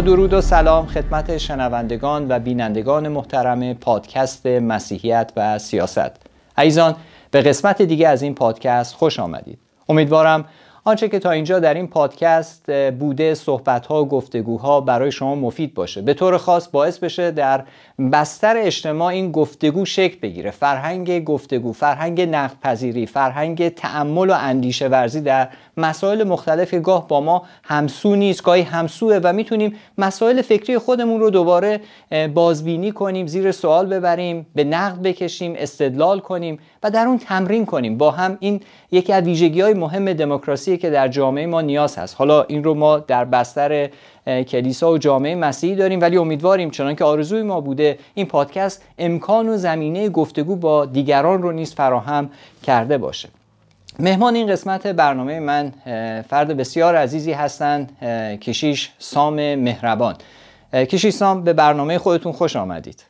درود و سلام خدمت شنوندگان و بینندگان محترم پادکست مسیحیت و سیاست عزیزان به قسمت دیگه از این پادکست خوش آمدید امیدوارم آنچه که تا اینجا در این پادکست بوده ها و گفتگوها برای شما مفید باشه به طور خاص باعث بشه در بستر اجتماع این گفتگو شکل بگیره فرهنگ گفتگو فرهنگ نقدپذیری، فرهنگ تعمل و اندیشه ورزی در مسائل مختلفی گاه با ما همسو نیست گاهی همسوه و میتونیم مسائل فکری خودمون رو دوباره بازبینی کنیم زیر سوال ببریم به نقد بکشیم استدلال کنیم و در اون تمرین کنیم با هم این یکی از ویژگی های مهم دموکراسی که در جامعه ما نیاز هست حالا این رو ما در بستر کلیسا و جامعه مسیحی داریم ولی امیدواریم چنان که آرزوی ما بوده این پادکست امکان و زمینه گفتگو با دیگران رو نیز فراهم کرده باشه مهمان این قسمت برنامه من فرد بسیار عزیزی هستند کشیش سام مهربان کشیش سام به برنامه خودتون خوش آمدید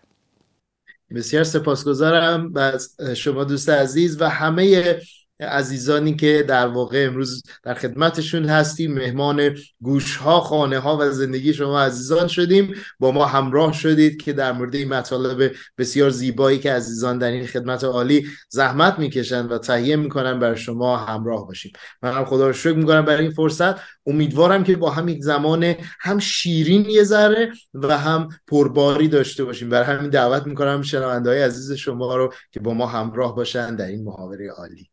بسیار سپاسگزارم و شما دوست عزیز و همه عزیزانی که در واقع امروز در خدمتشون هستیم مهمان گوش ها خانه ها و زندگی شما عزیزان شدیم با ما همراه شدید که در مورد این مطالب بسیار زیبایی که عزیزان در این خدمت عالی زحمت میکشند و تهیه میکنن بر شما همراه باشیم من هم خدا رو شکر میکنم برای این فرصت امیدوارم که با هم یک زمان هم شیرین یه ذره و هم پرباری داشته باشیم برای همین دعوت میکنم شنوندههای عزیز شما رو که با ما همراه باشند در این محاوره عالی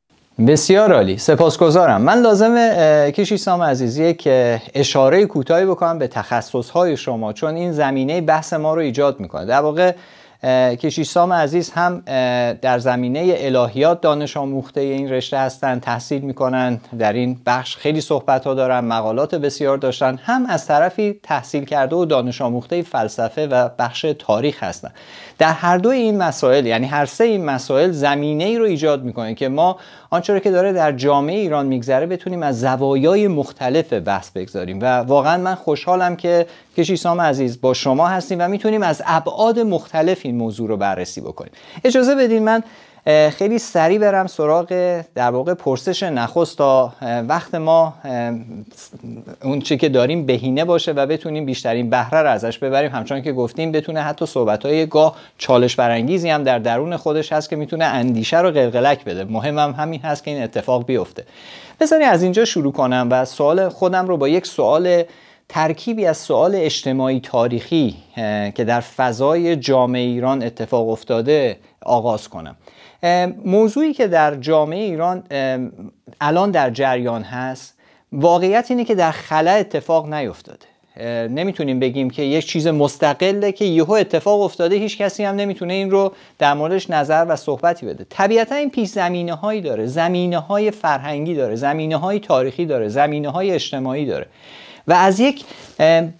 بسیار عالی سپاسگزارم من کشی کشیسام عزیزیه که اشاره کوتاهی بکنم به های شما چون این زمینه بحث ما رو ایجاد میکنه در واقع سام عزیز هم در زمینه الهیات دانش آموخته این رشته هستند تحصیل میکنن در این بخش خیلی صحبت ها دارن مقالات بسیار داشتن هم از طرفی تحصیل کرده و دانش آموخته فلسفه و بخش تاریخ هستن در هر دو این مسائل یعنی هر سه این مسائل زمینه ای رو ایجاد میکنه که ما آنچه را که داره در جامعه ایران میگذره بتونیم از زوایای مختلف بحث بگذاریم و واقعا من خوشحالم که کشیسام عزیز با شما هستیم و میتونیم از ابعاد مختلف این موضوع رو بررسی بکنیم اجازه بدین من خیلی سریع برم سراغ در واقع پرسش نخست تا وقت ما اون چی که داریم بهینه باشه و بتونیم بیشترین بهره رو ازش ببریم همچون که گفتیم بتونه حتی صحبتهای گاه چالش برانگیزی هم در درون خودش هست که میتونه اندیشه رو قلقلک بده مهم هم همین هست که این اتفاق بیفته بذاری از اینجا شروع کنم و سوال خودم رو با یک سوال ترکیبی از سوال اجتماعی تاریخی که در فضای جامعه ایران اتفاق افتاده آغاز کنم موضوعی که در جامعه ایران الان در جریان هست واقعیت اینه که در خلا اتفاق نیفتاده نمیتونیم بگیم که یک چیز مستقله که یهو اتفاق افتاده هیچ کسی هم نمیتونه این رو در موردش نظر و صحبتی بده طبیعتا این پیش زمینه هایی داره زمینه های فرهنگی داره زمینه های تاریخی داره زمینه های اجتماعی داره و از یک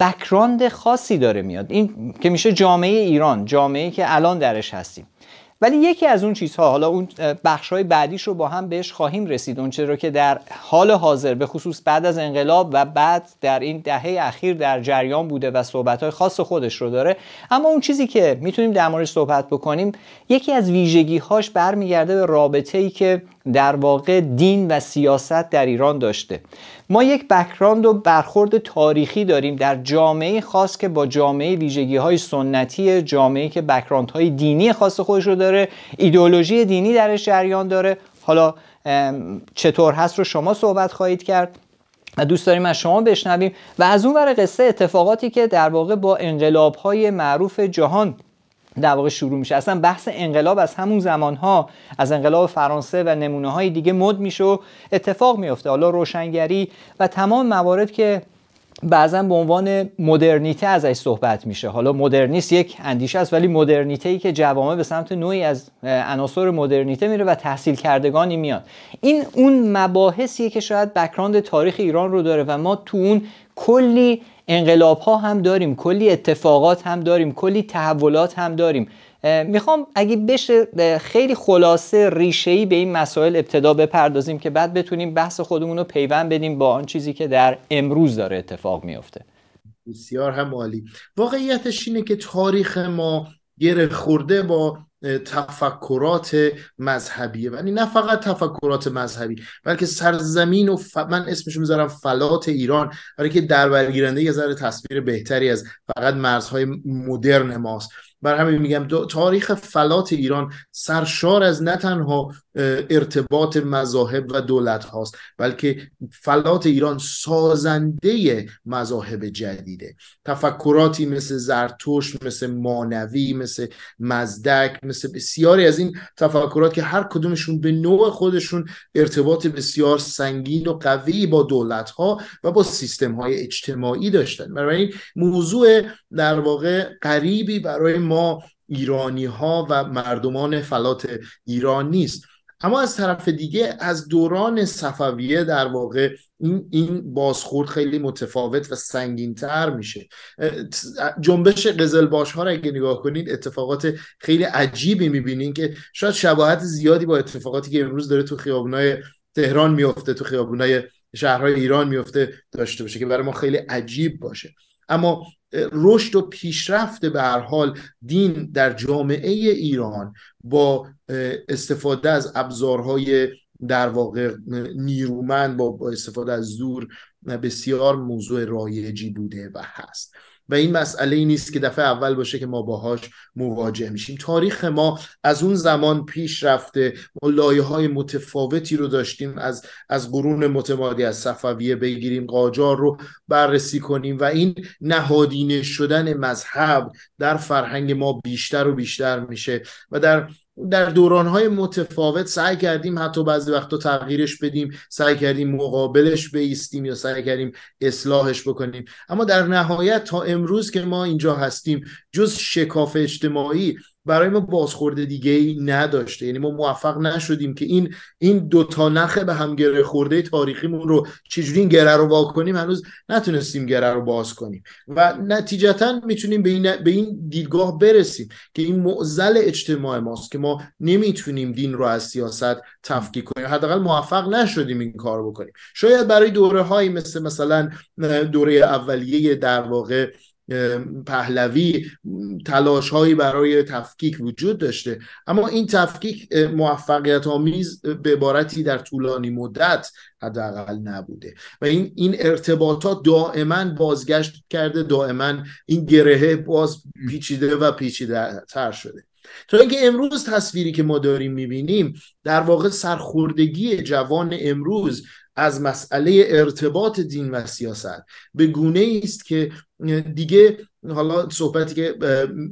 بکراند خاصی داره میاد این که میشه جامعه ایران جامعه که الان درش هستیم ولی یکی از اون چیزها حالا اون بخش های بعدیش رو با هم بهش خواهیم رسید اون که در حال حاضر به خصوص بعد از انقلاب و بعد در این دهه اخیر در جریان بوده و صحبت های خاص خودش رو داره اما اون چیزی که میتونیم در مورد صحبت بکنیم یکی از ویژگی هاش برمیگرده به رابطه ای که در واقع دین و سیاست در ایران داشته ما یک بکراند و برخورد تاریخی داریم در جامعه خاص که با جامعه ویژگی های سنتی جامعه که بکراند های دینی خاص خودش رو داره ایدئولوژی دینی درش جریان داره حالا چطور هست رو شما صحبت خواهید کرد و دوست داریم از شما بشنویم و از اون ور قصه اتفاقاتی که در واقع با انقلاب های معروف جهان در واقع شروع میشه اصلا بحث انقلاب از همون زمان ها از انقلاب فرانسه و نمونه های دیگه مد میشه و اتفاق میفته حالا روشنگری و تمام موارد که بعضا به عنوان مدرنیته ازش صحبت میشه حالا مدرنیست یک اندیشه است ولی مدرنیته ای که جوامع به سمت نوعی از عناصر مدرنیته میره و تحصیل کردگانی میاد این اون مباحثیه که شاید بکراند تاریخ ایران رو داره و ما تو اون کلی انقلاب ها هم داریم کلی اتفاقات هم داریم کلی تحولات هم داریم میخوام اگه بشه خیلی خلاصه ریشه ای به این مسائل ابتدا بپردازیم که بعد بتونیم بحث خودمون رو پیوند بدیم با آن چیزی که در امروز داره اتفاق میافته بسیار هم عالی واقعیتش اینه که تاریخ ما گره خورده با تفکرات مذهبیه ولی یعنی نه فقط تفکرات مذهبی بلکه سرزمین و من اسمش میذارم فلات ایران برای که در برگیرنده یه ذره تصویر بهتری از فقط مرزهای مدرن ماست بر همین میگم تاریخ فلات ایران سرشار از نه تنها ارتباط مذاهب و دولت هاست بلکه فلات ایران سازنده مذاهب جدیده تفکراتی مثل زرتوش مثل مانوی مثل مزدک مثل بسیاری از این تفکرات که هر کدومشون به نوع خودشون ارتباط بسیار سنگین و قوی با دولت ها و با سیستم های اجتماعی داشتن برای این موضوع در واقع قریبی برای ما ایرانی ها و مردمان فلات ایران نیست اما از طرف دیگه از دوران صفویه در واقع این این بازخورد خیلی متفاوت و تر میشه جنبش قزلباش ها را اگه نگاه کنید اتفاقات خیلی عجیبی میبینین که شاید شباهت زیادی با اتفاقاتی که امروز داره تو خیابونای تهران میفته تو خیابونای شهرهای ایران میفته داشته باشه که برای ما خیلی عجیب باشه اما رشد و پیشرفت به هر حال دین در جامعه ایران با استفاده از ابزارهای در واقع نیرومند با استفاده از زور بسیار موضوع رایجی بوده و هست و این مسئله ای نیست که دفعه اول باشه که ما باهاش مواجه میشیم تاریخ ما از اون زمان پیش رفته ما لایه های متفاوتی رو داشتیم از از قرون متمادی از صفویه بگیریم قاجار رو بررسی کنیم و این نهادینه شدن مذهب در فرهنگ ما بیشتر و بیشتر میشه و در در دورانهای متفاوت سعی کردیم حتی بعضی وقتا تغییرش بدیم سعی کردیم مقابلش بیستیم یا سعی کردیم اصلاحش بکنیم اما در نهایت تا امروز که ما اینجا هستیم جز شکاف اجتماعی برای ما بازخورده دیگه ای نداشته یعنی ما موفق نشدیم که این این دو تا نخ به هم گره خورده تاریخیمون رو چجوری این گره رو وا کنیم هنوز نتونستیم گره رو باز کنیم و نتیجتا میتونیم به این به این دیدگاه برسیم که این معزل اجتماع ماست که ما نمیتونیم دین رو از سیاست تفکیک کنیم حداقل موفق نشدیم این کار بکنیم شاید برای دوره های مثل مثلا دوره اولیه در واقع پهلوی تلاش هایی برای تفکیک وجود داشته اما این تفکیک موفقیت آمیز به عبارتی در طولانی مدت حداقل نبوده و این این ارتباطات دائما بازگشت کرده دائما این گرهه باز پیچیده و پیچیده تر شده تا اینکه امروز تصویری که ما داریم میبینیم در واقع سرخوردگی جوان امروز از مسئله ارتباط دین و سیاست به گونه است که دیگه حالا صحبتی که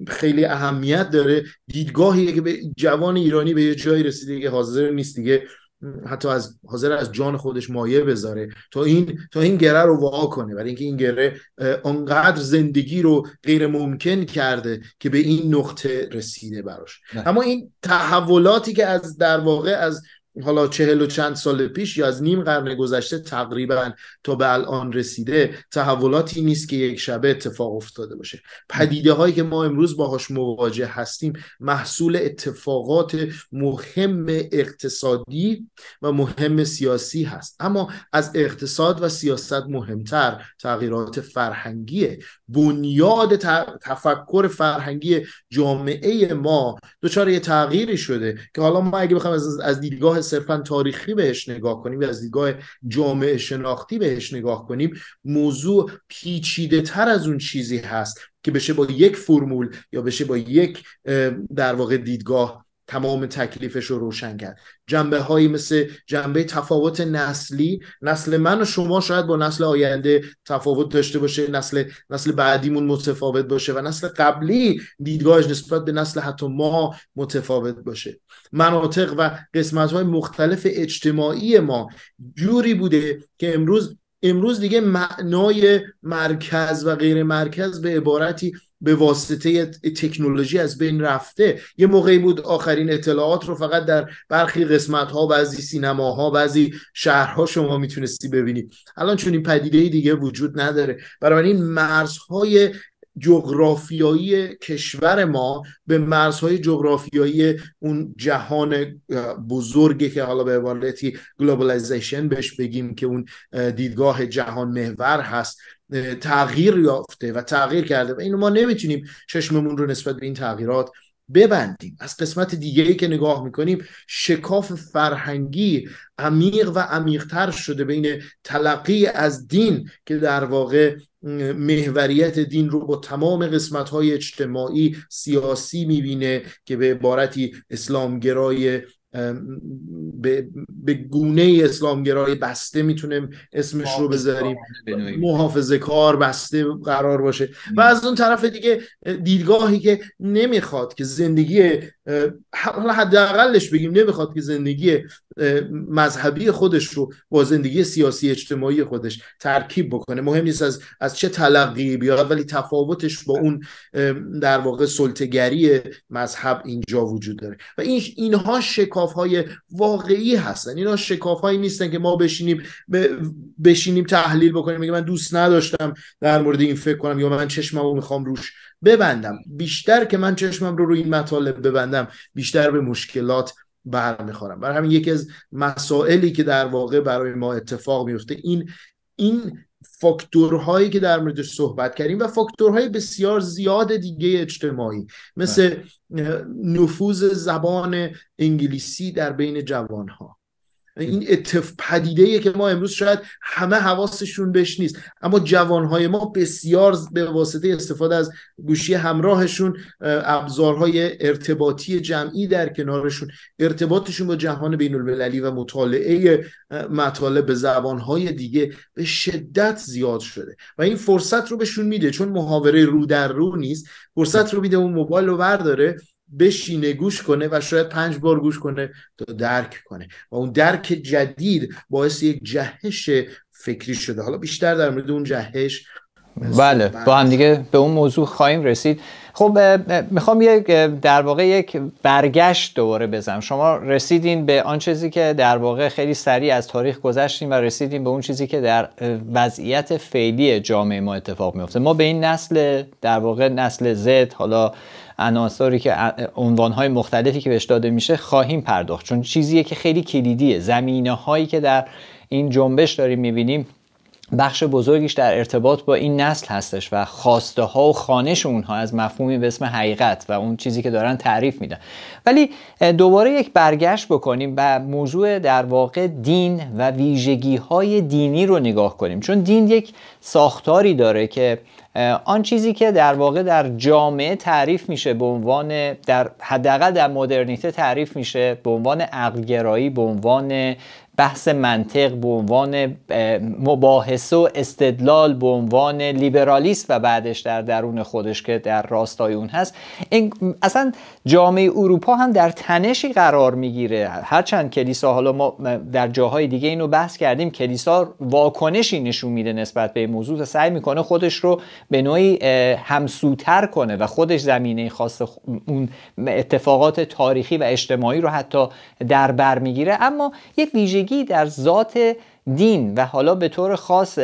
خیلی اهمیت داره دیدگاهیه که به جوان ایرانی به یه جایی رسیده که حاضر نیست دیگه حتی از حاضر از جان خودش مایه بذاره تا این تا این گره رو وا کنه برای اینکه این گره آنقدر زندگی رو غیر ممکن کرده که به این نقطه رسیده براش اما این تحولاتی که از در واقع از حالا چهل و چند سال پیش یا از نیم قرن گذشته تقریبا تا به الان رسیده تحولاتی نیست که یک شبه اتفاق افتاده باشه پدیده هایی که ما امروز باهاش مواجه هستیم محصول اتفاقات مهم اقتصادی و مهم سیاسی هست اما از اقتصاد و سیاست مهمتر تغییرات فرهنگیه بنیاد تفکر فرهنگی جامعه ما دچار یه تغییری شده که حالا ما اگه بخوایم از, دیدگاه صرفا تاریخی بهش نگاه کنیم و از دیدگاه جامعه شناختی بهش نگاه کنیم موضوع پیچیده تر از اون چیزی هست که بشه با یک فرمول یا بشه با یک در واقع دیدگاه تمام تکلیفش رو روشن کرد جنبه هایی مثل جنبه تفاوت نسلی نسل من و شما شاید با نسل آینده تفاوت داشته باشه نسل نسل بعدیمون متفاوت باشه و نسل قبلی دیدگاهش نسبت به نسل حتی ما متفاوت باشه مناطق و قسمت های مختلف اجتماعی ما جوری بوده که امروز امروز دیگه معنای مرکز و غیر مرکز به عبارتی به واسطه تکنولوژی از بین رفته یه موقعی بود آخرین اطلاعات رو فقط در برخی قسمت ها بعضی سینما ها، بعضی شهرها شما میتونستی ببینی الان چون این پدیده دیگه وجود نداره برای این مرزهای جغرافیایی کشور ما به مرزهای جغرافیایی اون جهان بزرگی که حالا به عبارتی گلوبالیزیشن بهش بگیم که اون دیدگاه جهان محور هست تغییر یافته و تغییر کرده و اینو ما نمیتونیم چشممون رو نسبت به این تغییرات ببندیم از قسمت دیگه که نگاه میکنیم شکاف فرهنگی عمیق و عمیقتر شده بین تلقی از دین که در واقع محوریت دین رو با تمام قسمت های اجتماعی سیاسی میبینه که به عبارتی اسلامگرای به, به گونه اسلامگرای بسته میتونیم اسمش رو بذاریم محافظه کار بسته قرار باشه و از اون طرف دیگه دیدگاهی که نمیخواد که زندگی حداقلش بگیم نمیخواد که زندگی مذهبی خودش رو با زندگی سیاسی اجتماعی خودش ترکیب بکنه مهم نیست از, از چه تلقی بیاد ولی تفاوتش با اون در واقع سلطگری مذهب اینجا وجود داره و این اینها شکاف های واقعی هستن اینها شکاف هایی نیستن که ما بشینیم بشینیم تحلیل بکنیم میگه من دوست نداشتم در مورد این فکر کنم یا من رو میخوام روش ببندم بیشتر که من چشمم رو روی این مطالب ببندم بیشتر به مشکلات برمیخورن برای همین یکی از مسائلی که در واقع برای ما اتفاق میفته این این فاکتورهایی که در موردش صحبت کردیم و فاکتورهای بسیار زیاد دیگه اجتماعی مثل بله. نفوذ زبان انگلیسی در بین جوانها یعنی این اتف پدیده که ما امروز شاید همه حواسشون بهش نیست اما جوانهای ما بسیار به واسطه استفاده از گوشی همراهشون ابزارهای ارتباطی جمعی در کنارشون ارتباطشون با جهان بین المللی و مطالعه مطالب به زبانهای دیگه به شدت زیاد شده و این فرصت رو بهشون میده چون محاوره رو در رو نیست فرصت رو میده اون موبایل رو برداره بشینه گوش کنه و شاید پنج بار گوش کنه تا درک کنه و اون درک جدید باعث یک جهش فکری شده حالا بیشتر در مورد اون جهش بله با هم دیگه به اون موضوع خواهیم رسید خب میخوام یک در واقع یک برگشت دوباره بزنم شما رسیدین به آن چیزی که در واقع خیلی سریع از تاریخ گذشتیم و رسیدیم به اون چیزی که در وضعیت فعلی جامعه ما اتفاق میفته ما به این نسل در واقع نسل زد حالا عناصری که عنوانهای مختلفی که بهش داده میشه خواهیم پرداخت چون چیزیه که خیلی کلیدیه زمینه هایی که در این جنبش داریم میبینیم بخش بزرگیش در ارتباط با این نسل هستش و خواسته ها و خانش اونها از مفهومی به اسم حقیقت و اون چیزی که دارن تعریف میدن ولی دوباره یک برگشت بکنیم و موضوع در واقع دین و ویژگی های دینی رو نگاه کنیم چون دین یک ساختاری داره که آن چیزی که در واقع در جامعه تعریف میشه به عنوان در حداقل در مدرنیته تعریف میشه به عنوان عقلگرایی به عنوان بحث منطق به عنوان مباحثه و استدلال به عنوان لیبرالیسم و بعدش در درون خودش که در راستای اون هست اصلا جامعه اروپا هم در تنشی قرار میگیره هرچند کلیسا حالا ما در جاهای دیگه اینو بحث کردیم کلیسا واکنشی نشون میده نسبت به موضوع و سعی میکنه خودش رو به نوعی همسوتر کنه و خودش زمینه خاص اون اتفاقات تاریخی و اجتماعی رو حتی در بر میگیره اما یک ویژگی در ذات دین و حالا به طور خاص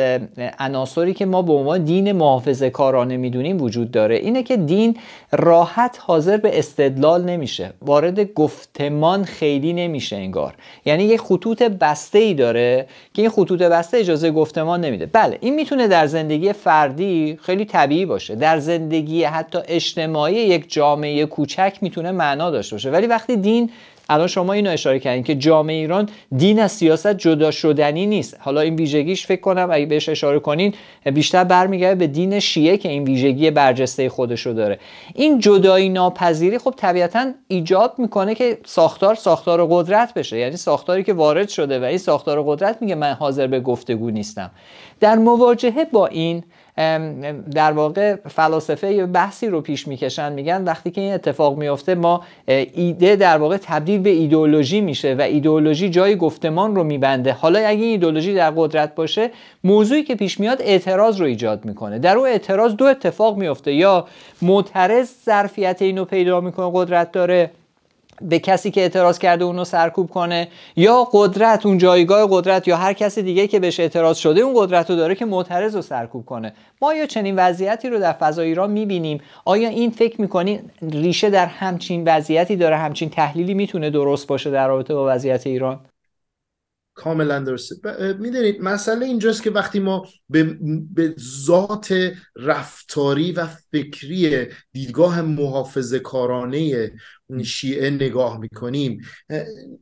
عناصری که ما به عنوان دین محافظه کارانه میدونیم وجود داره اینه که دین راحت حاضر به استدلال نمیشه وارد گفتمان خیلی نمیشه انگار یعنی یه خطوط بسته ای داره که این خطوط بسته اجازه گفتمان نمیده بله این میتونه در زندگی فردی خیلی طبیعی باشه در زندگی حتی اجتماعی یک جامعه کوچک میتونه معنا داشته باشه ولی وقتی دین الان شما اینو اشاره کردین که جامعه ایران دین از سیاست جدا شدنی نیست حالا این ویژگیش فکر کنم اگه بهش اشاره کنین بیشتر برمیگرده به دین شیعه که این ویژگی برجسته خودشو داره این جدایی ناپذیری خب طبیعتا ایجاب میکنه که ساختار ساختار قدرت بشه یعنی ساختاری که وارد شده و این ساختار قدرت میگه من حاضر به گفتگو نیستم در مواجهه با این در واقع فلاسفه یه بحثی رو پیش میکشن میگن وقتی که این اتفاق میفته ما ایده در واقع تبدیل به ایدئولوژی میشه و ایدئولوژی جای گفتمان رو میبنده حالا اگه این ایدئولوژی در قدرت باشه موضوعی که پیش میاد اعتراض رو ایجاد میکنه در اون اعتراض دو اتفاق میفته یا معترض ظرفیت اینو پیدا میکنه قدرت داره به کسی که اعتراض کرده اونو سرکوب کنه یا قدرت اون جایگاه قدرت یا هر کسی دیگه که بهش اعتراض شده اون قدرت رو داره که معترض رو سرکوب کنه ما یا چنین وضعیتی رو در فضای ایران میبینیم آیا این فکر میکنی ریشه در همچین وضعیتی داره همچین تحلیلی میتونه درست باشه در رابطه با وضعیت ایران کاملا درسته میدونید مسئله اینجاست که وقتی ما به،, به, ذات رفتاری و فکری دیدگاه محافظه کارانه شیعه نگاه میکنیم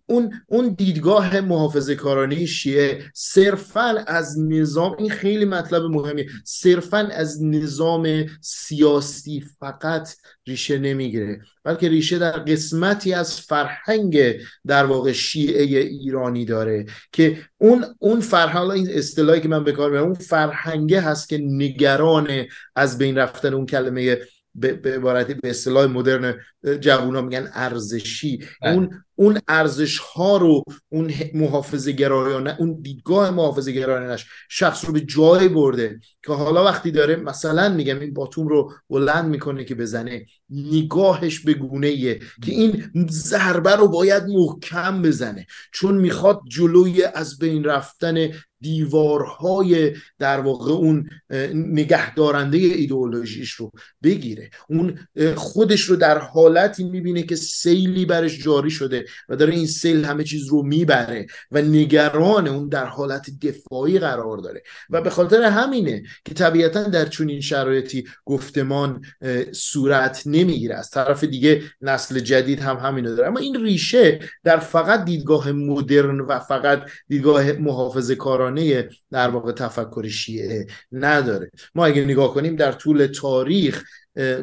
اون اون دیدگاه محافظه کارانه شیعه صرفا از نظام این خیلی مطلب مهمی صرفا از نظام سیاسی فقط ریشه نمیگیره بلکه ریشه در قسمتی از فرهنگ در واقع شیعه ایرانی داره که اون اون فرهنگ این اصطلاحی که من به کار اون فرهنگه هست که نگران از بین رفتن اون کلمه به عبارتی به اصطلاح مدرن جوونا میگن ارزشی بله. اون اون ارزش ها رو اون محافظه گرایانه اون دیدگاه محافظه گرایانش شخص رو به جای برده که حالا وقتی داره مثلا میگم این باتوم رو بلند میکنه که بزنه نگاهش به گونه که این ضربه رو باید محکم بزنه چون میخواد جلوی از بین رفتن دیوارهای در واقع اون نگهدارنده ایدئولوژیش رو بگیره اون خودش رو در حالتی میبینه که سیلی برش جاری شده و داره این سیل همه چیز رو میبره و نگران اون در حالت دفاعی قرار داره و به خاطر همینه که طبیعتا در چنین شرایطی گفتمان صورت نمیگیره از طرف دیگه نسل جدید هم همینو داره اما این ریشه در فقط دیدگاه مدرن و فقط دیدگاه محافظه کارانه در واقع تفکر شیعه نداره ما اگه نگاه کنیم در طول تاریخ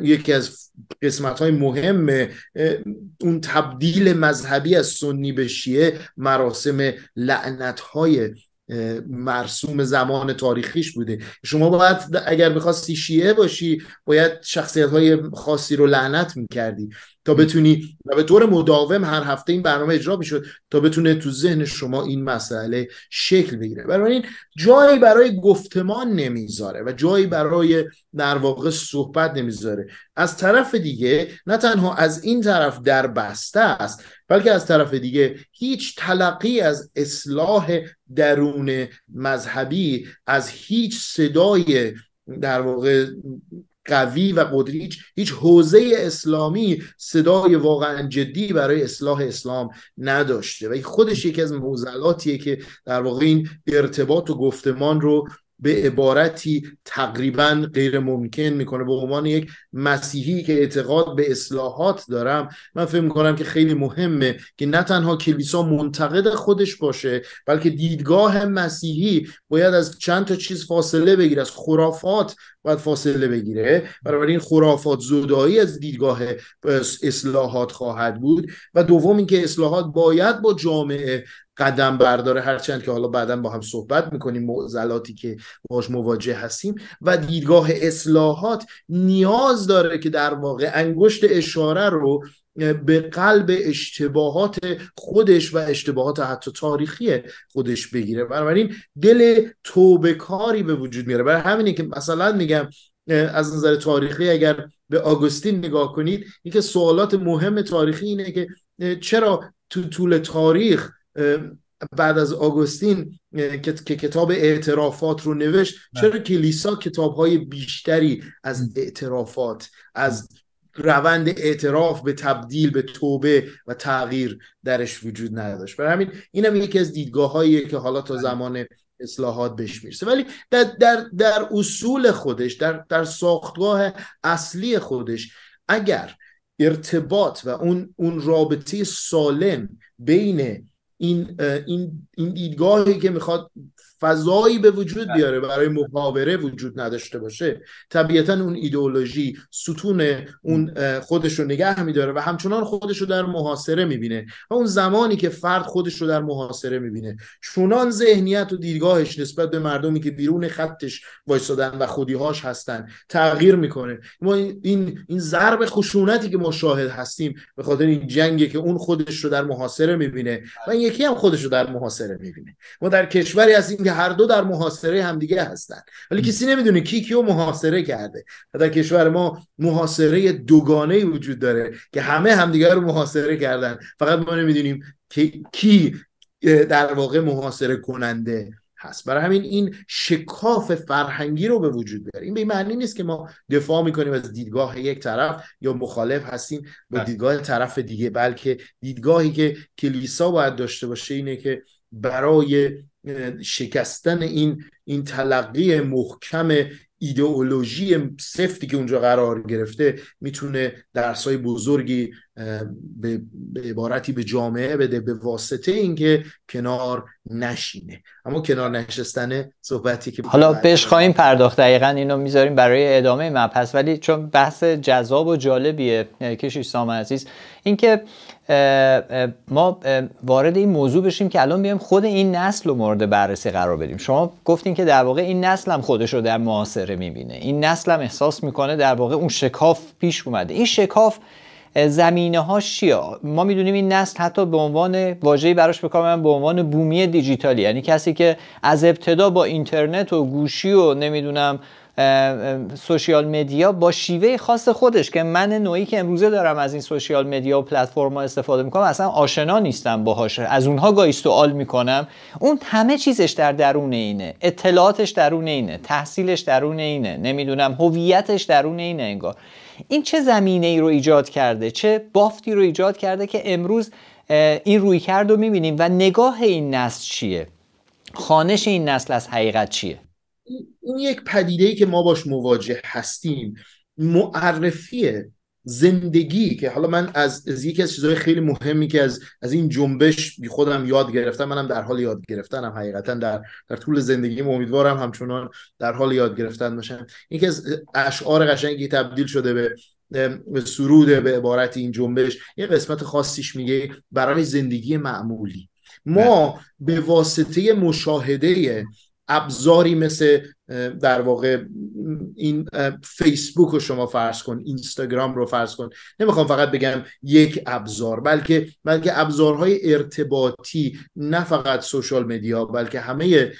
یکی از قسمت های مهم اون تبدیل مذهبی از سنی به شیعه مراسم لعنت های مرسوم زمان تاریخیش بوده شما باید اگر میخواستی شیعه باشی باید شخصیت های خاصی رو لعنت میکردی تا بتونی و به طور مداوم هر هفته این برنامه اجرا میشد تا بتونه تو ذهن شما این مسئله شکل بگیره برای این جایی برای گفتمان نمیذاره و جایی برای در واقع صحبت نمیذاره از طرف دیگه نه تنها از این طرف در بسته است بلکه از طرف دیگه هیچ تلقی از اصلاح درون مذهبی از هیچ صدای در واقع قوی و قدری هیچ حوزه اسلامی صدای واقعا جدی برای اصلاح اسلام نداشته و خودش یکی از موزلاتیه که در واقع این ارتباط و گفتمان رو به عبارتی تقریبا غیر ممکن میکنه به عنوان یک مسیحی که اعتقاد به اصلاحات دارم من فکر میکنم که خیلی مهمه که نه تنها کلیسا منتقد خودش باشه بلکه دیدگاه مسیحی باید از چند تا چیز فاصله بگیره از خرافات باید فاصله بگیره این خرافات زودایی از دیدگاه اصلاحات خواهد بود و دوم اینکه اصلاحات باید با جامعه قدم برداره هرچند که حالا بعدا با هم صحبت میکنیم معضلاتی که باش مواجه هستیم و دیدگاه اصلاحات نیاز داره که در واقع انگشت اشاره رو به قلب اشتباهات خودش و اشتباهات حتی تاریخی خودش بگیره بنابراین دل توبه کاری به وجود میاره برای همینه که مثلا میگم از نظر تاریخی اگر به آگوستین نگاه کنید اینکه سوالات مهم تاریخی اینه که چرا تو طول تاریخ بعد از آگوستین که کتاب اعترافات رو نوشت بله. چرا کلیسا کتاب های بیشتری از اعترافات از روند اعتراف به تبدیل به توبه و تغییر درش وجود نداشت برای همین هم یکی از دیدگاه که حالا تا بله. زمان اصلاحات بهش میرسه ولی در, در, در اصول خودش در, در ساختگاه اصلی خودش اگر ارتباط و اون, اون رابطه سالم بین این, این, این دیدگاهی که میخواد فضایی به وجود بله. بیاره برای مقاوره وجود نداشته باشه طبیعتا اون ایدئولوژی ستون اون خودش رو نگه میداره و همچنان خودش رو در محاصره میبینه و اون زمانی که فرد خودش رو در محاصره میبینه چونان ذهنیت و دیدگاهش نسبت به مردمی که بیرون خطش وایسادن و خودیهاش هستن تغییر میکنه ما این این ضرب خشونتی که ما شاهد هستیم به خاطر این جنگی که اون خودش رو در محاصره میبینه و این بله. یکی هم خودش رو در محاصره میبینه ما در کشوری از این که هر دو در محاصره همدیگه هستن ولی کسی نمیدونه کی کیو محاصره کرده و در کشور ما محاصره دوگانه وجود داره که همه همدیگه رو محاصره کردن فقط ما نمیدونیم که کی در واقع محاصره کننده هست برای همین این شکاف فرهنگی رو به وجود داره این به معنی نیست که ما دفاع میکنیم از دیدگاه یک طرف یا مخالف هستیم با بله. دیدگاه طرف دیگه بلکه دیدگاهی که کلیسا باید داشته باشه اینه که برای شکستن این این تلقی محکم ایدئولوژی سفتی که اونجا قرار گرفته میتونه درسای بزرگی به عبارتی به جامعه بده به واسطه اینکه کنار نشینه اما کنار نشستن صحبتی که حالا بهش خواهیم پرداخت دقیقا اینو میذاریم برای ادامه مبحث ولی چون بحث جذاب و جالبیه کشیش سامان عزیز اینکه ما وارد این موضوع بشیم که الان بیایم خود این نسل رو مورد بررسی قرار بدیم شما گفتین که در واقع این نسل هم خودش رو در معاصره میبینه این نسل هم احساس میکنه در واقع اون شکاف پیش اومده این شکاف زمینه ها چیه ما میدونیم این نسل حتی به عنوان واژه‌ای براش بکنم به عنوان بومی دیجیتالی یعنی کسی که از ابتدا با اینترنت و گوشی و نمیدونم سوشیال مدیا با شیوه خاص خودش که من نوعی که امروزه دارم از این سوشیال مدیا و پلتفرم استفاده میکنم اصلا آشنا نیستم باهاش از اونها گاهی سوال میکنم اون همه چیزش در درون اینه اطلاعاتش درون اینه تحصیلش درون اینه نمیدونم هویتش درون اینه انگار این چه زمینه ای رو ایجاد کرده چه بافتی رو ایجاد کرده که امروز این روی کرد رو میبینیم و نگاه این نسل چیه خانش این نسل از حقیقت چیه این یک پدیده ای که ما باش مواجه هستیم معرفی زندگی که حالا من از, از یکی از چیزهای خیلی مهمی که از از این جنبش بی خودم یاد گرفتم منم در حال یاد گرفتنم حقیقتا در در طول زندگیم امیدوارم همچنان در حال یاد گرفتن باشم یکی از اشعار قشنگی تبدیل شده به به سرود به عبارت این جنبش یه قسمت خاصیش میگه برای زندگی معمولی ما به واسطه مشاهده ابزاری مثل در واقع این فیسبوک رو شما فرض کن اینستاگرام رو فرض کن نمیخوام فقط بگم یک ابزار بلکه بلکه ابزارهای ارتباطی نه فقط سوشال مدیا بلکه همه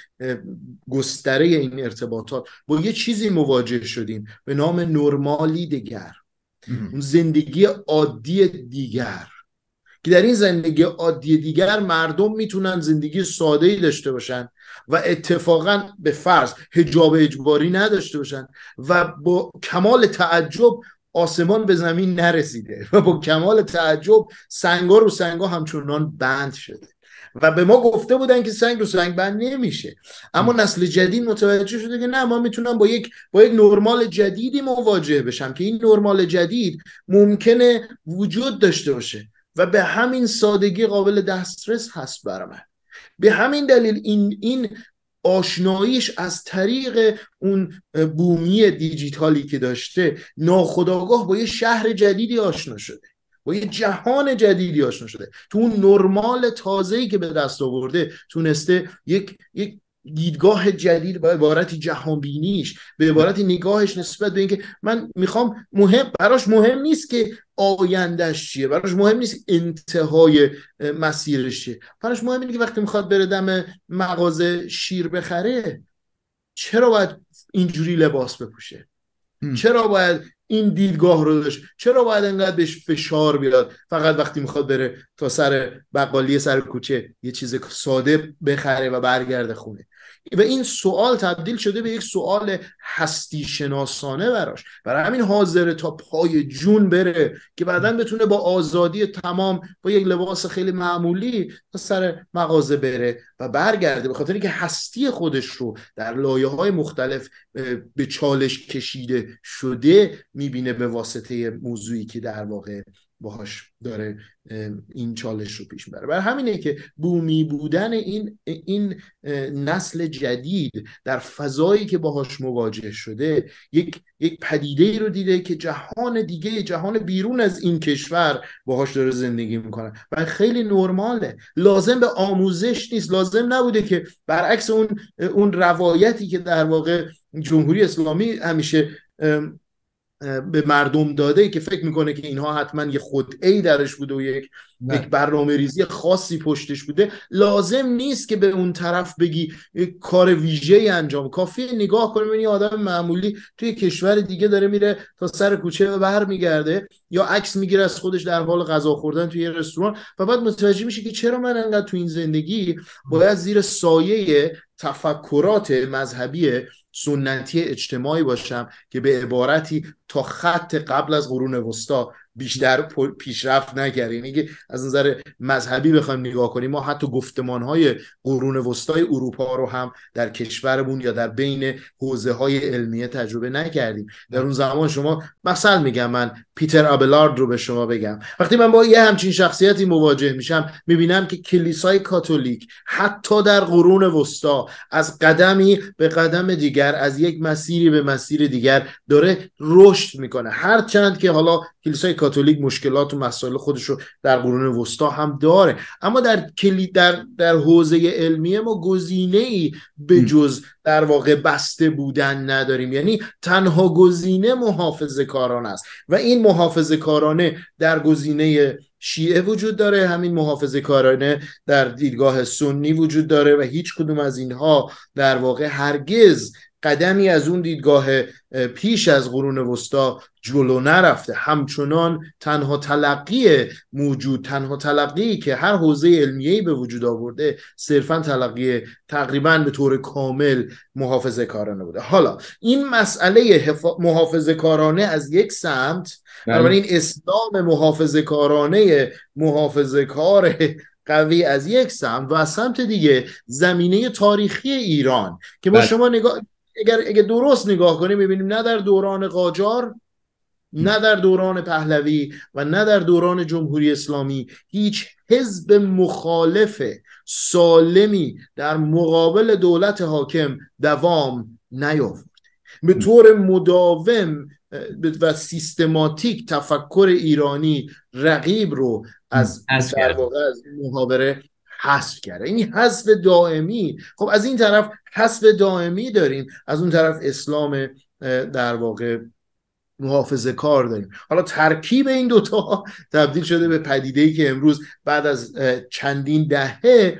گستره این ارتباطات با یه چیزی مواجه شدیم به نام نرمالی دیگر زندگی عادی دیگر که در این زندگی عادی دیگر مردم میتونن زندگی ساده ای داشته باشن و اتفاقا به فرض هجاب اجباری نداشته باشن و با کمال تعجب آسمان به زمین نرسیده و با کمال تعجب سنگا رو سنگا همچنان بند شده و به ما گفته بودن که سنگ رو سنگ بند نمیشه اما نسل جدید متوجه شده که نه ما میتونم با یک با یک نرمال جدیدی مواجه بشم که این نرمال جدید ممکنه وجود داشته باشه و به همین سادگی قابل دسترس هست برای من به همین دلیل این, این آشناییش از طریق اون بومی دیجیتالی که داشته ناخداگاه با یه شهر جدیدی آشنا شده با یه جهان جدیدی آشنا شده تو اون نرمال تازه‌ای که به دست آورده تونسته یک یک دیدگاه جدید به عبارت جهانبینیش به عبارت نگاهش نسبت به اینکه من میخوام مهم براش مهم نیست که آیندهش چیه براش مهم نیست انتهای مسیرش چیه براش مهم اینه که وقتی میخواد بره دم مغازه شیر بخره چرا باید اینجوری لباس بپوشه چرا باید این دیدگاه رو داشت چرا باید انقدر بهش فشار بیاد فقط وقتی میخواد بره تا سر بقالی سر کوچه یه چیز ساده بخره و برگرده خونه و این سوال تبدیل شده به یک سوال هستی شناسانه براش برای همین حاضره تا پای جون بره که بعدا بتونه با آزادی تمام با یک لباس خیلی معمولی تا سر مغازه بره و برگرده به خاطر اینکه هستی خودش رو در لایه های مختلف به چالش کشیده شده میبینه به واسطه موضوعی که در واقع باهاش داره این چالش رو پیش میبره برای همینه که بومی بودن این این نسل جدید در فضایی که باهاش مواجه شده یک یک پدیده ای رو دیده که جهان دیگه جهان بیرون از این کشور باهاش داره زندگی میکنه و خیلی نرماله لازم به آموزش نیست لازم نبوده که برعکس اون اون روایتی که در واقع جمهوری اسلامی همیشه به مردم داده که فکر میکنه که اینها حتما یه ای درش بوده و یک یک برنامه ریزی خاصی پشتش بوده لازم نیست که به اون طرف بگی کار ویژه انجام کافی نگاه کنیم این آدم معمولی توی کشور دیگه داره میره تا سر کوچه و بر میگرده یا عکس میگیره از خودش در حال غذا خوردن توی یه رستوران و بعد متوجه میشه که چرا من انقدر تو این زندگی باید زیر سایه تفکرات مذهبی سنتی اجتماعی باشم که به عبارتی تا خط قبل از قرون وسطا بیشتر پیشرفت نکردیم یعنی که از نظر مذهبی بخوایم نگاه کنیم ما حتی گفتمان های قرون وسطای اروپا رو هم در کشورمون یا در بین حوزه های علمیه تجربه نکردیم در اون زمان شما مثلا میگم من پیتر ابلارد رو به شما بگم وقتی من با یه همچین شخصیتی مواجه میشم میبینم که کلیسای کاتولیک حتی در قرون وسطا از قدمی به قدم دیگر از یک مسیری به مسیر دیگر داره رشد میکنه هر چند که حالا کلیسای کاتولیک مشکلات و مسائل خودش رو در قرون وسطا هم داره اما در کلی در در حوزه علمیه ما گزینه ای به جز در واقع بسته بودن نداریم یعنی تنها گزینه محافظه کاران است و این محافظه کارانه در گزینه شیعه وجود داره همین محافظه کارانه در دیدگاه سنی وجود داره و هیچ کدوم از اینها در واقع هرگز قدمی از اون دیدگاه پیش از قرون وسطا جلو نرفته همچنان تنها تلقی موجود تنها تلقی که هر حوزه علمیه‌ای به وجود آورده صرفا تلقی تقریبا به طور کامل محافظه کارانه بوده حالا این مسئله محافظه کارانه از یک سمت بله. این اسلام محافظه کارانه محافظه کار قوی از یک سمت و از سمت دیگه زمینه تاریخی ایران که ما بله. شما نگاه اگر اگه درست نگاه کنیم میبینیم نه در دوران قاجار نه در دوران پهلوی و نه در دوران جمهوری اسلامی هیچ حزب مخالف سالمی در مقابل دولت حاکم دوام نیاورد به طور مداوم و سیستماتیک تفکر ایرانی رقیب رو از از, از حذف کرده این حذف دائمی خب از این طرف حذف دائمی داریم از اون طرف اسلام در واقع محافظه کار داریم حالا ترکیب این دوتا تبدیل شده به پدیده ای که امروز بعد از چندین دهه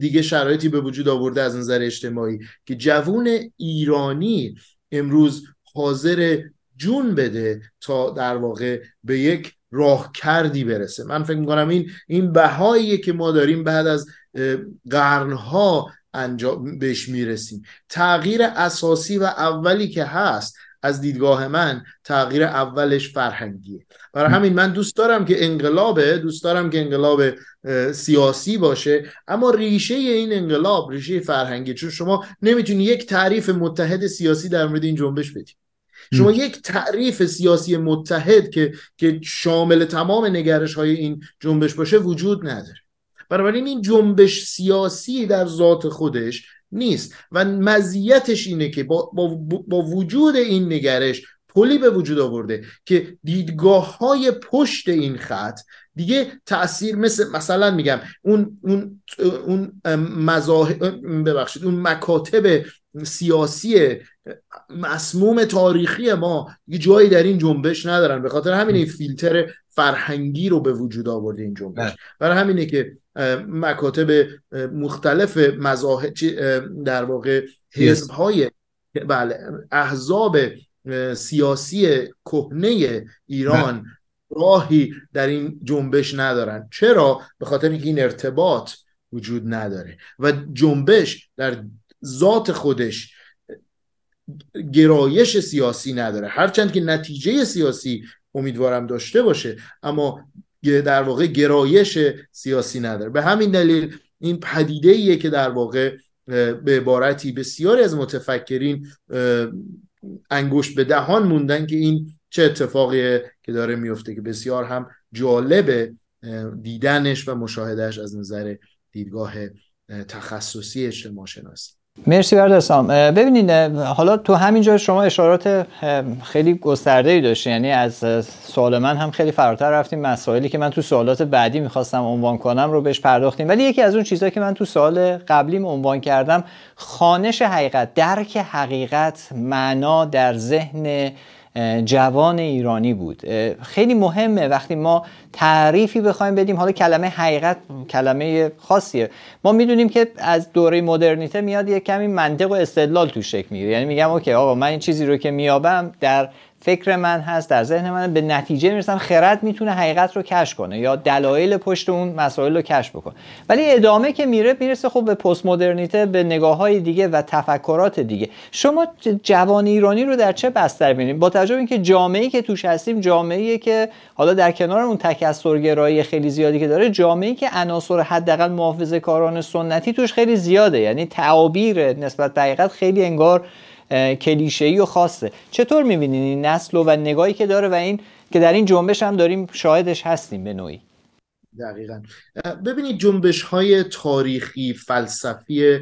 دیگه شرایطی به وجود آورده از نظر اجتماعی که جوون ایرانی امروز حاضر جون بده تا در واقع به یک راه کردی برسه من فکر میکنم این این بهاییه که ما داریم بعد از قرنها انجام بهش میرسیم تغییر اساسی و اولی که هست از دیدگاه من تغییر اولش فرهنگیه برای همین من دوست دارم که انقلابه دوست دارم که انقلاب سیاسی باشه اما ریشه این انقلاب ریشه فرهنگی چون شما نمیتونی یک تعریف متحد سیاسی در مورد این جنبش بدید شما یک تعریف سیاسی متحد که که شامل تمام نگرش های این جنبش باشه وجود نداره بنابراین این جنبش سیاسی در ذات خودش نیست و مزیتش اینه که با, با, با وجود این نگرش پلی به وجود آورده که دیدگاه های پشت این خط دیگه تاثیر مثل مثلا میگم اون اون اون ببخشید اون مکاتب سیاسی مسموم تاریخی ما یه جایی در این جنبش ندارن به خاطر همین این فیلتر فرهنگی رو به وجود آورده این جنبش بله. برای همینه که مکاتب مختلف مذاهب در واقع حزب های بله احزاب سیاسی کهنه ایران بله. راهی در این جنبش ندارن چرا به خاطر این ارتباط وجود نداره و جنبش در ذات خودش گرایش سیاسی نداره هرچند که نتیجه سیاسی امیدوارم داشته باشه اما در واقع گرایش سیاسی نداره به همین دلیل این پدیده که در واقع به عبارتی بسیاری از متفکرین انگشت به دهان موندن که این چه اتفاقی که داره میفته که بسیار هم جالبه دیدنش و مشاهدهش از نظر دیدگاه تخصصی اجتماع شناسی مرسی بردستان ببینید حالا تو همینجا شما اشارات خیلی گسترده ای داشتی. یعنی از سوال من هم خیلی فراتر رفتیم مسائلی که من تو سوالات بعدی میخواستم عنوان کنم رو بهش پرداختیم ولی یکی از اون چیزهایی که من تو سوال قبلیم عنوان کردم خانش حقیقت درک حقیقت معنا در ذهن جوان ایرانی بود خیلی مهمه وقتی ما تعریفی بخوایم بدیم حالا کلمه حقیقت کلمه خاصیه ما میدونیم که از دوره مدرنیته میاد یه کمی منطق و استدلال تو شکل میگیره یعنی میگم اوکی آقا من این چیزی رو که میابم در فکر من هست در ذهن من به نتیجه میرسم خرد میتونه حقیقت رو کش کنه یا دلایل پشت اون مسائل رو کش بکنه ولی ادامه که میره میرسه خب به پست مدرنیته به نگاه های دیگه و تفکرات دیگه شما جوان ایرانی رو در چه بستر بینیم؟ با توجه اینکه جامعه که توش هستیم جامعه که حالا در کنار اون تکثرگرایی خیلی زیادی که داره جامعه که عناصر حداقل محافظه سنتی توش خیلی زیاده یعنی تعابیر نسبت به خیلی انگار ای و خاصه چطور میبینین این نسل و نگاهی که داره و این که در این جنبش هم داریم شاهدش هستیم به نوعی دقیقا ببینید جنبش های تاریخی فلسفی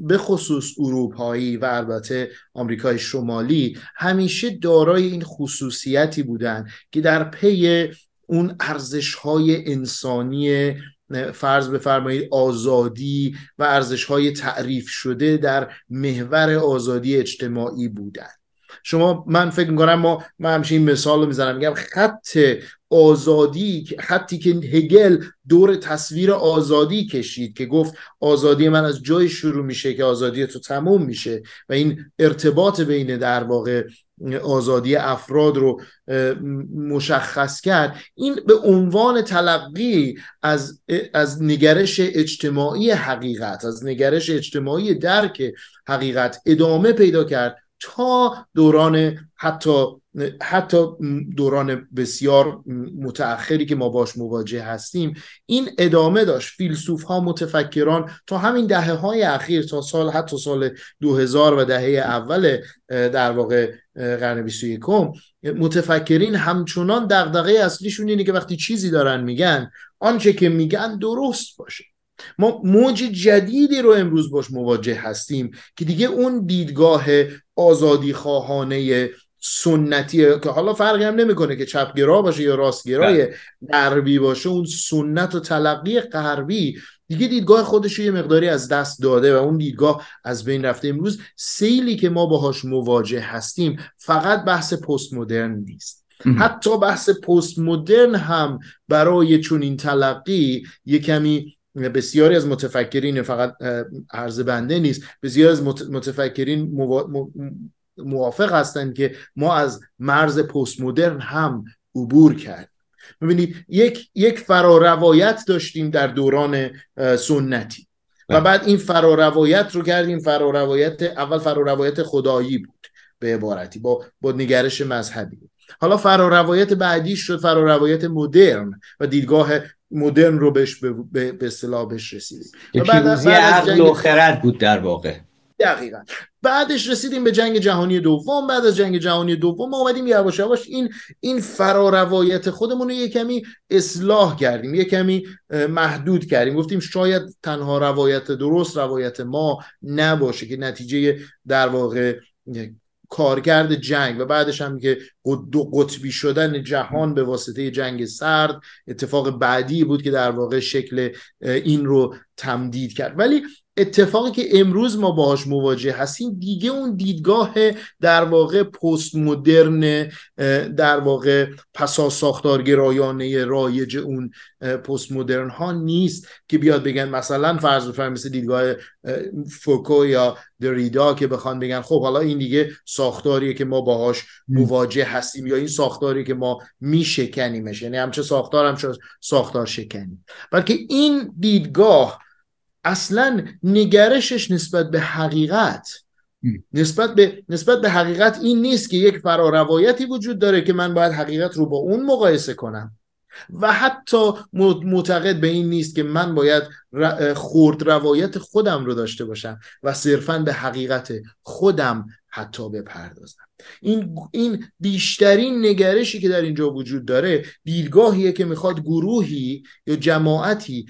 به خصوص اروپایی و البته آمریکای شمالی همیشه دارای این خصوصیتی بودند که در پی اون ارزش های انسانی فرض بفرمایید آزادی و ارزش های تعریف شده در محور آزادی اجتماعی بودند شما من فکر میکنم ما من همیشه این مثال رو میزنم میگم خط آزادی خطی که هگل دور تصویر آزادی کشید که گفت آزادی من از جای شروع میشه که آزادی تو تموم میشه و این ارتباط بین در واقع آزادی افراد رو مشخص کرد این به عنوان تلقی از, از نگرش اجتماعی حقیقت از نگرش اجتماعی درک حقیقت ادامه پیدا کرد تا دوران حتی حتی دوران بسیار متأخری که ما باش مواجه هستیم این ادامه داشت فیلسوف ها متفکران تا همین دهه های اخیر تا سال حتی سال 2000 و دهه اول در واقع قرن 21 متفکرین همچنان دغدغه اصلیشون اینه که وقتی چیزی دارن میگن آنچه که میگن درست باشه ما موج جدیدی رو امروز باش مواجه هستیم که دیگه اون دیدگاه آزادی خواهانه سنتیه که حالا فرقی هم نمیکنه که چپگرا باشه یا راستگرای بله. غربی باشه اون سنت و تلقی غربی دیگه دیدگاه خودش یه مقداری از دست داده و اون دیدگاه از بین رفته امروز سیلی که ما باهاش مواجه هستیم فقط بحث پست مدرن نیست حتی بحث پست مدرن هم برای چنین تلقی یه کمی بسیاری از متفکرین فقط عرض بنده نیست بسیاری از متفکرین موافق هستند که ما از مرز پست مدرن هم عبور کرد میبینید یک یک فراروایت داشتیم در دوران سنتی و بله. بعد این فراروایت رو کردیم فراروایت اول فراروایت خدایی بود به عبارتی با با نگرش مذهبی حالا فراروایت بعدی شد فراروایت مدرن و دیدگاه مدرن رو بهش به اصطلاح بهش رسیدیم بعد از عقل و خرد بود در واقع دقیقا بعدش رسیدیم به جنگ جهانی دوم بعد از جنگ جهانی دوم ما اومدیم یواش یواش این این فراروایت خودمون رو یه کمی اصلاح کردیم یه کمی محدود کردیم گفتیم شاید تنها روایت درست روایت ما نباشه که نتیجه در واقع کارگرد جنگ و بعدش هم که دو قطبی شدن جهان به واسطه جنگ سرد اتفاق بعدی بود که در واقع شکل این رو تمدید کرد ولی اتفاقی که امروز ما باهاش مواجه هستیم دیگه اون دیدگاه در واقع پست مدرن در واقع پسا ساختارگرایانه رایج اون پست مدرن ها نیست که بیاد بگن مثلا فرض بفرمایید مثل دیدگاه فوکو یا دریدا که بخوان بگن خب حالا این دیگه ساختاریه که ما باهاش مواجه هستیم یا این ساختاری که ما میشکنیمش یعنی همچه ساختار هم ساختار شکنیم بلکه این دیدگاه اصلا نگرشش نسبت به حقیقت نسبت به نسبت به حقیقت این نیست که یک فراروایتی وجود داره که من باید حقیقت رو با اون مقایسه کنم و حتی معتقد به این نیست که من باید خورد روایت خودم رو داشته باشم و صرفا به حقیقت خودم حتی بپردازم این این بیشترین نگرشی که در اینجا وجود داره دیدگاهیه که میخواد گروهی یا جماعتی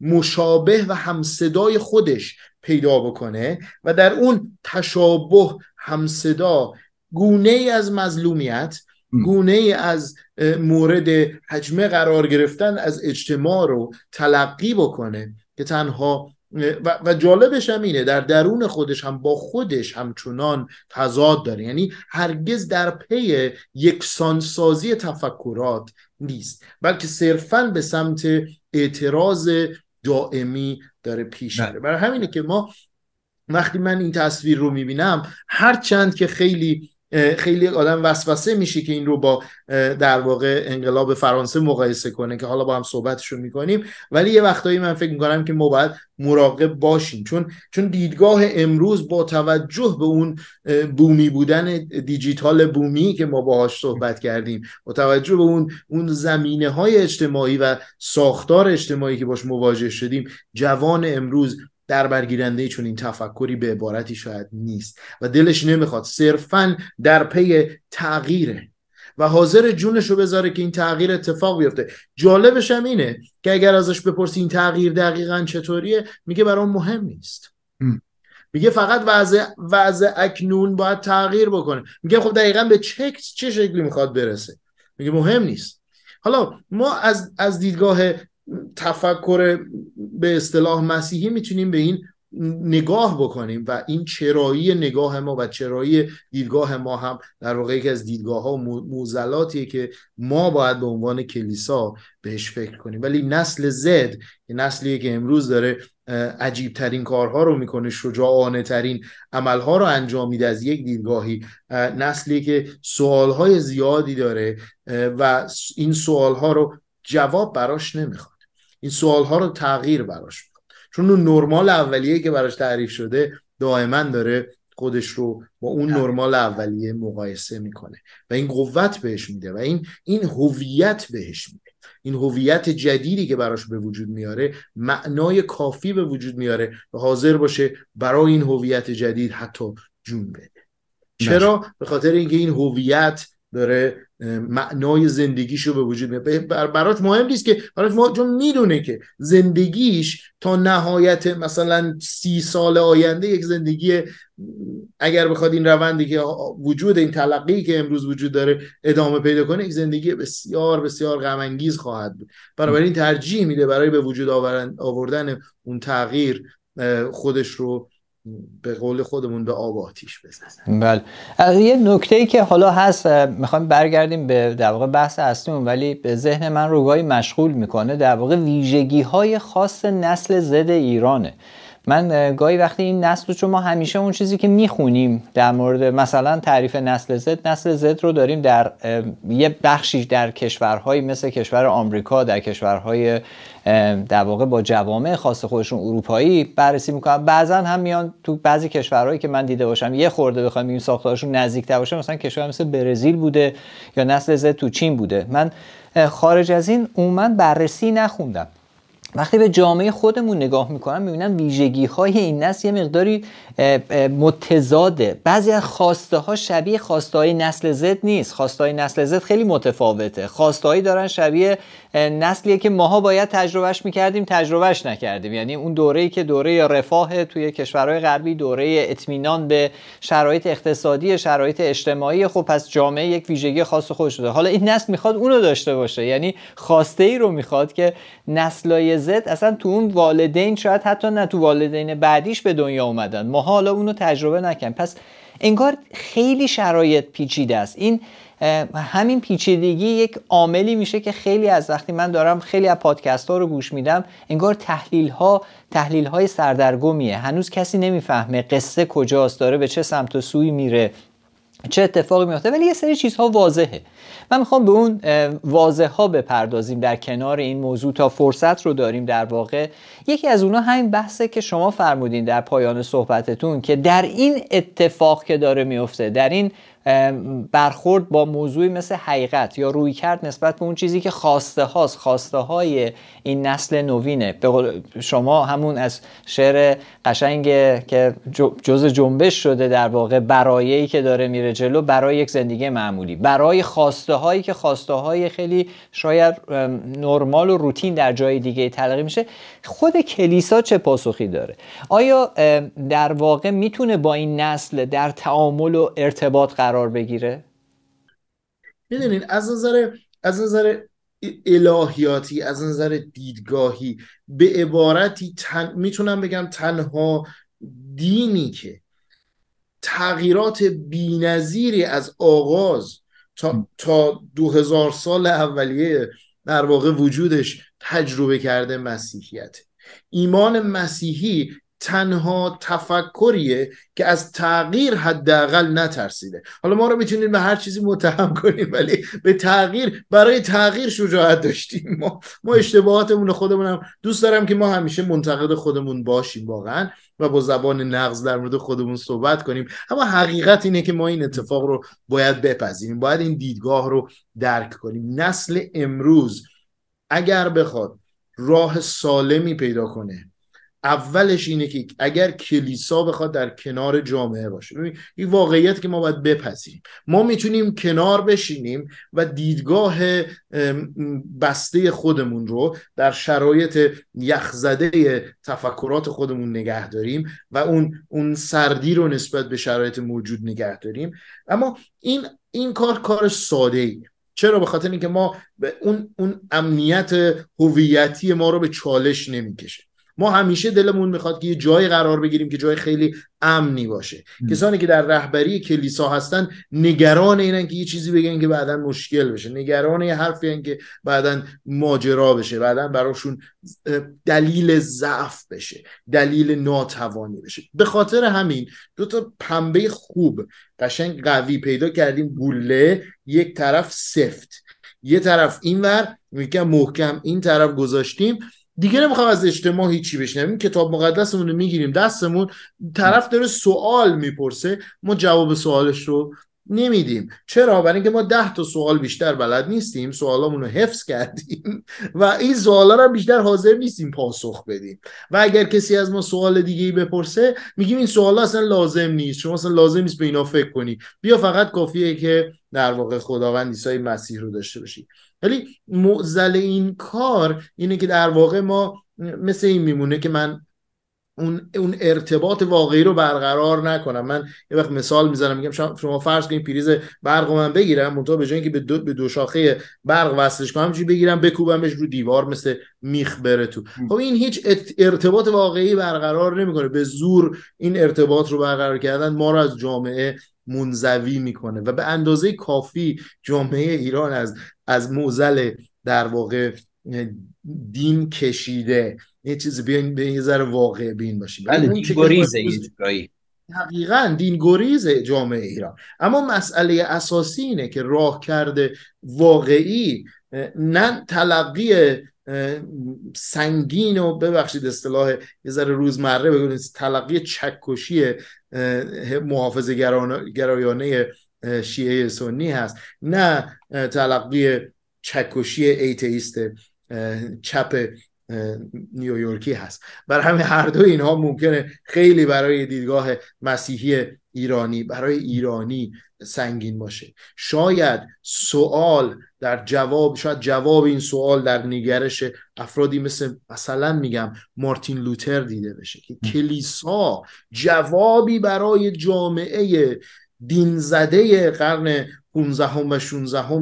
مشابه و همصدای خودش پیدا بکنه و در اون تشابه همصدا گونه ای از مظلومیت گونه ای از مورد حجمه قرار گرفتن از اجتماع رو تلقی بکنه که تنها و, جالبش هم اینه در درون خودش هم با خودش همچنان تضاد داره یعنی هرگز در پی یکسانسازی تفکرات نیست بلکه صرفا به سمت اعتراض دائمی داره پیش بله. میره برای همینه که ما وقتی من این تصویر رو میبینم هر چند که خیلی خیلی آدم وسوسه میشه که این رو با در واقع انقلاب فرانسه مقایسه کنه که حالا با هم رو میکنیم ولی یه وقتایی من فکر میکنم که ما باید مراقب باشیم چون چون دیدگاه امروز با توجه به اون بومی بودن دیجیتال بومی که ما باهاش صحبت کردیم با توجه به اون اون زمینه های اجتماعی و ساختار اجتماعی که باش مواجه شدیم جوان امروز در برگیرنده چون این تفکری به عبارتی شاید نیست و دلش نمیخواد صرفا در پی تغییره و حاضر جونش رو بذاره که این تغییر اتفاق بیفته جالبش هم اینه که اگر ازش بپرسی این تغییر دقیقا چطوریه میگه برام مهم نیست میگه فقط وضع وضع اکنون باید تغییر بکنه میگه خب دقیقا به چه چه شکلی میخواد برسه میگه مهم نیست حالا ما از از دیدگاه تفکر به اصطلاح مسیحی میتونیم به این نگاه بکنیم و این چرایی نگاه ما و چرایی دیدگاه ما هم در واقع یکی از دیدگاه ها و موزلاتیه که ما باید به عنوان کلیسا بهش فکر کنیم ولی نسل زد نسلیه که امروز داره عجیب ترین کارها رو میکنه شجاعانه ترین عملها رو انجام میده از یک دیدگاهی نسلی که سوالهای زیادی داره و این سوالها رو جواب براش نمیخواد این سوال ها رو تغییر براش میکنه چون اون نرمال اولیه که براش تعریف شده دائما داره خودش رو با اون نرمال اولیه مقایسه میکنه و این قوت بهش میده و این این هویت بهش میده این هویت جدیدی که براش به وجود میاره معنای کافی به وجود میاره و حاضر باشه برای این هویت جدید حتی جون بده چرا به خاطر اینکه این هویت داره معنای زندگیشو به وجود میاره برات مهم نیست که برات مهم چون میدونه که زندگیش تا نهایت مثلا سی سال آینده یک زندگی اگر بخواد این روندی که وجود این تلقی که امروز وجود داره ادامه پیدا کنه یک زندگی بسیار بسیار غم خواهد بود این ترجیح میده برای به وجود آوردن اون تغییر خودش رو به قول خودمون به آب آتیش بزنن بله یه نکته ای که حالا هست میخوایم برگردیم به در واقع بحث اصلیمون ولی به ذهن من رو مشغول میکنه در واقع ویژگی های خاص نسل زد ایرانه من گاهی وقتی این نسل رو چون ما همیشه اون چیزی که میخونیم در مورد مثلا تعریف نسل زد نسل زد رو داریم در یه بخشی در کشورهای مثل کشور آمریکا در کشورهای در واقع با جوامع خاص خودشون اروپایی بررسی میکنم بعضا هم میان تو بعضی کشورهایی که من دیده باشم یه خورده بخوام این ساختارشون نزدیکتر باشه مثلا کشور مثل برزیل بوده یا نسل زد تو چین بوده من خارج از این من بررسی نخوندم وقتی به جامعه خودمون نگاه میکنم میبینم ویژگی های این نسل یه مقداری متضاده بعضی از خواسته ها شبیه خواسته های نسل زد نیست خواسته های نسل زد خیلی متفاوته خواسته هایی دارن شبیه نسلیه که ماها باید تجربهش میکردیم تجربهش نکردیم یعنی اون دوره‌ای که دوره رفاه توی کشورهای غربی دوره اطمینان به شرایط اقتصادی شرایط اجتماعی خب پس جامعه یک ویژگی خاص خودش داره حالا این نسل میخواد اونو داشته باشه یعنی خواسته ای رو میخواد که نسلای زد اصلا تو اون والدین شاید حتی نه تو والدین بعدیش به دنیا اومدن ما حالا اونو تجربه نکن پس انگار خیلی شرایط پیچیده است این همین پیچیدگی یک عاملی میشه که خیلی از وقتی من دارم خیلی از پادکست ها رو گوش میدم انگار تحلیل ها تحلیل های سردرگمیه هنوز کسی نمیفهمه قصه کجاست داره به چه سمت و سوی میره چه اتفاقی میفته ولی یه سری چیزها واضحه من میخوام به اون واضح ها بپردازیم در کنار این موضوع تا فرصت رو داریم در واقع یکی از اونها همین بحثه که شما فرمودین در پایان صحبتتون که در این اتفاق که داره میفته در این برخورد با موضوعی مثل حقیقت یا روی کرد نسبت به اون چیزی که خواسته هاست خواسته های این نسل نوینه شما همون از شعر قشنگ که جز جنبش شده در واقع برایی که داره میره جلو برای یک زندگی معمولی برای خاص خواسته هایی که خواسته های خیلی شاید نرمال و روتین در جای دیگه تلقی میشه خود کلیسا چه پاسخی داره آیا در واقع میتونه با این نسل در تعامل و ارتباط قرار بگیره میدونین از نظر از نظر الهیاتی از نظر دیدگاهی به عبارتی میتونم بگم تنها دینی که تغییرات بینظیری از آغاز تا, تا دو هزار سال اولیه در واقع وجودش تجربه کرده مسیحیت ایمان مسیحی تنها تفکریه که از تغییر حداقل نترسیده حالا ما رو میتونیم به هر چیزی متهم کنیم ولی به تغییر برای تغییر شجاعت داشتیم ما ما اشتباهاتمون خودمون هم دوست دارم که ما همیشه منتقد خودمون باشیم واقعا و با زبان نقض در مورد خودمون صحبت کنیم اما حقیقت اینه که ما این اتفاق رو باید بپذیریم باید این دیدگاه رو درک کنیم نسل امروز اگر بخواد راه سالمی پیدا کنه اولش اینه که اگر کلیسا بخواد در کنار جامعه باشه این واقعیت که ما باید بپذیریم ما میتونیم کنار بشینیم و دیدگاه بسته خودمون رو در شرایط یخزده تفکرات خودمون نگه داریم و اون اون سردی رو نسبت به شرایط موجود نگه داریم اما این این کار کار ساده ای چرا به خاطر اینکه ما به اون اون امنیت هویتی ما رو به چالش نمیکشه ما همیشه دلمون میخواد که یه جای قرار بگیریم که جای خیلی امنی باشه کسانی که در رهبری کلیسا هستن نگران اینن که یه چیزی بگن که بعدا مشکل بشه نگران یه حرفی هن که بعدا ماجرا بشه بعدا براشون دلیل ضعف بشه دلیل ناتوانی بشه به خاطر همین دو تا پنبه خوب قشنگ قوی پیدا کردیم گله یک طرف سفت یه طرف اینور میگم محکم این طرف گذاشتیم دیگه نمیخوام از اجتماع هیچی بشنویم کتاب مقدسمون رو میگیریم دستمون طرف داره سوال میپرسه ما جواب سوالش رو نمیدیم چرا برای اینکه ما ده تا سوال بیشتر بلد نیستیم سوالامون رو حفظ کردیم و این سوالا رو بیشتر حاضر نیستیم پاسخ بدیم و اگر کسی از ما سوال دیگه ای بپرسه میگیم این سوالا اصلا لازم نیست شما اصلا لازم نیست به اینا فکر کنی بیا فقط کافیه که در واقع خداوند عیسی مسیح رو داشته باشی ولی معزل این کار اینه که در واقع ما مثل این میمونه که من اون ارتباط واقعی رو برقرار نکنم من یه وقت مثال میزنم میگم شما فرض کنید پریز برق من بگیرم منتها به جای اینکه به دو, به دو شاخه برق وصلش کنم چی بگیرم بکوبمش رو دیوار مثل میخ بره تو خب این هیچ ارتباط واقعی برقرار نمیکنه به زور این ارتباط رو برقرار کردن ما رو از جامعه منزوی میکنه و به اندازه کافی جامعه ایران از از موزل در واقع دین کشیده یه چیزی بیاین به یه ذره واقع بین باشیم بله یعنی دین دین گریز جامعه ایران اما مسئله اساسی اینه که راه کرده واقعی نه تلقی سنگین و ببخشید اصطلاح یه ذره روزمره بگونید تلقی چکشی محافظ گرایانه شیعه سنی هست نه تلقی چکشی ایتئیست چپ نیویورکی هست بر همه هر دو اینها ممکنه خیلی برای دیدگاه مسیحی ایرانی برای ایرانی سنگین باشه شاید سوال در جواب شاید جواب این سوال در نگرش افرادی مثل مثلا میگم مارتین لوتر دیده بشه که کلیسا جوابی برای جامعه دین زده قرن 15 و 16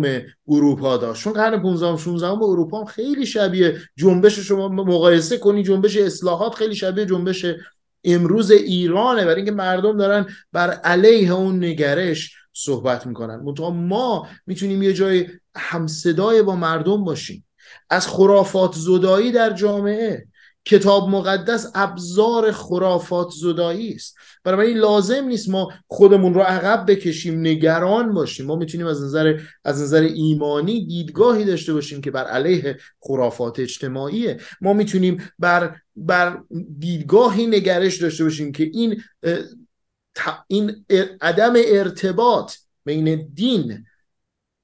اروپا داشت چون قرن 15 و 16 اروپا هم خیلی شبیه جنبش شما مقایسه کنی جنبش اصلاحات خیلی شبیه جنبش امروز ایرانه برای اینکه مردم دارن بر علیه اون نگرش صحبت میکنن منتها ما میتونیم یه جای همصدای با مردم باشیم از خرافات زدایی در جامعه کتاب مقدس ابزار خرافات زدایی است این لازم نیست ما خودمون رو عقب بکشیم نگران باشیم ما میتونیم از نظر از نظر ایمانی دیدگاهی داشته باشیم که بر علیه خرافات اجتماعیه ما میتونیم بر بر دیدگاهی نگرش داشته باشیم که این این عدم ارتباط بین دین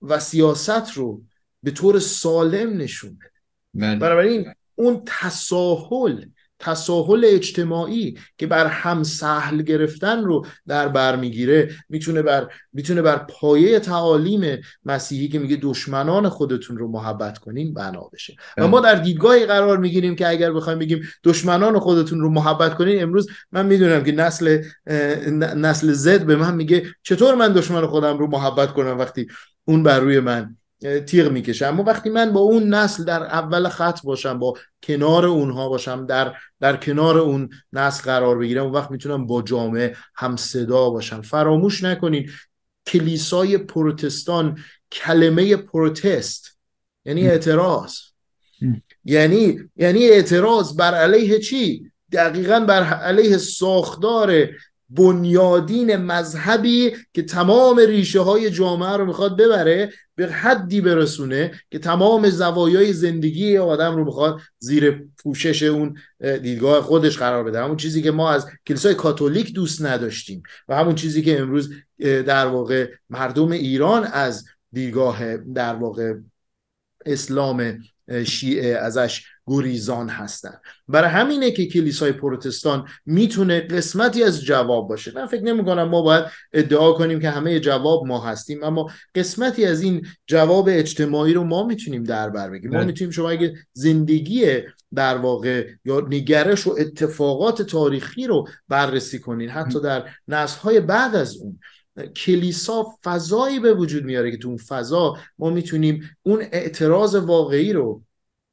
و سیاست رو به طور سالم نشون بده بنابراین اون تساهل تساهل اجتماعی که بر هم سهل گرفتن رو در بر میگیره میتونه بر میتونه بر پایه تعالیم مسیحی که میگه دشمنان خودتون رو محبت کنین بنا بشه و ما در دیدگاهی قرار میگیریم که اگر بخوایم بگیم دشمنان خودتون رو محبت کنین امروز من میدونم که نسل نسل زد به من میگه چطور من دشمن خودم رو محبت کنم وقتی اون بر روی من تیغ میکشه اما وقتی من با اون نسل در اول خط باشم با کنار اونها باشم در در کنار اون نسل قرار بگیرم اون وقت میتونم با جامعه هم صدا باشم فراموش نکنین کلیسای پروتستان کلمه پروتست یعنی اعتراض یعنی یعنی اعتراض بر علیه چی دقیقا بر علیه ساختار بنیادین مذهبی که تمام ریشه های جامعه رو میخواد ببره به حدی برسونه که تمام زوایای زندگی آدم رو میخواد زیر پوشش اون دیدگاه خودش قرار بده همون چیزی که ما از کلیسای کاتولیک دوست نداشتیم و همون چیزی که امروز در واقع مردم ایران از دیدگاه در واقع اسلام شیعه ازش گریزان هستن برای همینه که کلیسای پروتستان میتونه قسمتی از جواب باشه من فکر نمی کنم ما باید ادعا کنیم که همه جواب ما هستیم اما قسمتی از این جواب اجتماعی رو ما میتونیم در بر بگیریم ما بله. میتونیم شما اگه زندگی در واقع یا نگرش و اتفاقات تاریخی رو بررسی کنین حتی در نسل‌های بعد از اون کلیسا فضایی به وجود میاره که تو اون فضا ما میتونیم اون اعتراض واقعی رو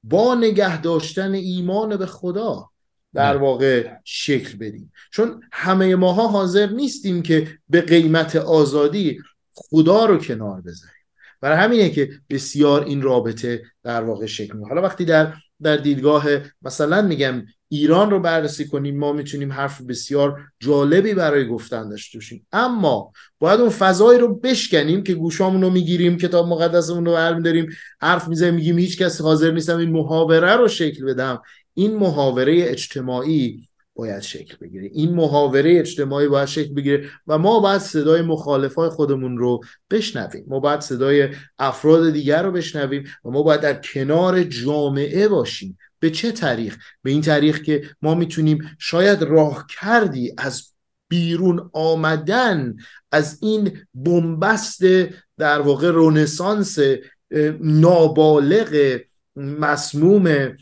با نگه داشتن ایمان به خدا در واقع شکل بدیم چون همه ماها حاضر نیستیم که به قیمت آزادی خدا رو کنار بذاریم برای همینه که بسیار این رابطه در واقع شکل میده حالا وقتی در در دیدگاه مثلا میگم ایران رو بررسی کنیم ما میتونیم حرف بسیار جالبی برای گفتن داشته باشیم اما باید اون فضایی رو بشکنیم که گوشامون رو میگیریم کتاب مقدسمون رو برمیداریم حرف میزنیم میگیم هیچ کس حاضر نیستم این محاوره رو شکل بدم این محاوره اجتماعی باید شکل بگیره این محاوره اجتماعی باید شکل بگیره و ما باید صدای مخالفای خودمون رو بشنویم ما باید صدای افراد دیگر رو بشنویم و ما باید در کنار جامعه باشیم به چه تاریخ؟ به این تاریخ که ما میتونیم شاید راه کردی از بیرون آمدن از این بنبست در واقع رونسانس نابالغ مسموم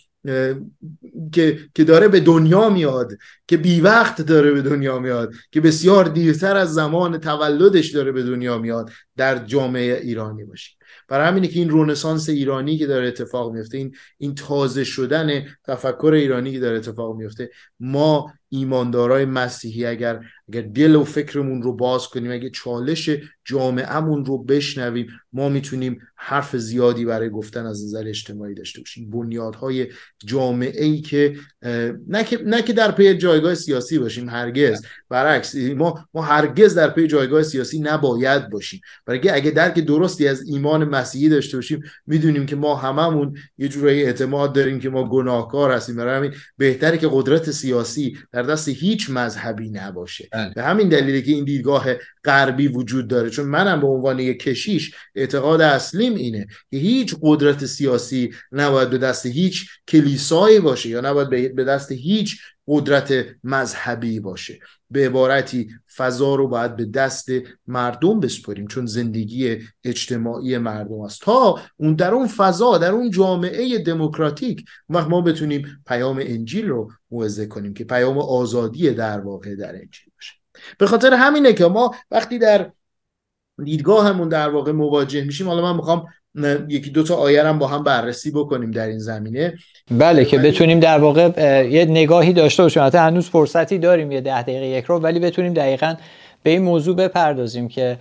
که،, که داره به دنیا میاد که بی وقت داره به دنیا میاد که بسیار دیرتر از زمان تولدش داره به دنیا میاد در جامعه ایرانی باشیم برای همینه که این رونسانس ایرانی که داره اتفاق میفته این این تازه شدن تفکر ایرانی که داره اتفاق میفته ما ایماندارای مسیحی اگر اگر دل و فکرمون رو باز کنیم اگه چالش جامعهمون رو بشنویم ما میتونیم حرف زیادی برای گفتن از نظر اجتماعی داشته باشیم بنیادهای جامعه ای که نه که نه که در پی جایگاه سیاسی باشیم هرگز برعکس ما ما هرگز در پی جایگاه سیاسی نباید باشیم برای اگه درک درستی از ایمان ایمان مسیحی داشته باشیم میدونیم که ما هممون یه جورایی اعتماد داریم که ما گناهکار هستیم برای همین بهتره که قدرت سیاسی در دست هیچ مذهبی نباشه بله. به همین دلیله که این دیدگاه غربی وجود داره چون منم به عنوان یک کشیش اعتقاد اصلیم اینه که هیچ قدرت سیاسی نباید به دست هیچ کلیسایی باشه یا نباید به دست هیچ قدرت مذهبی باشه به عبارتی فضا رو باید به دست مردم بسپاریم چون زندگی اجتماعی مردم است تا اون در اون فضا در اون جامعه دموکراتیک وقت ما بتونیم پیام انجیل رو موعظه کنیم که پیام آزادی در واقع در انجیل باشه به خاطر همینه که ما وقتی در همون در واقع مواجه میشیم حالا من میخوام یکی دو تا آیه هم با هم بررسی بکنیم در این زمینه بله که بتونیم در واقع یه نگاهی داشته باشیم حتی هنوز فرصتی داریم یه ده دقیقه یک رو ولی بتونیم دقیقا به این موضوع بپردازیم که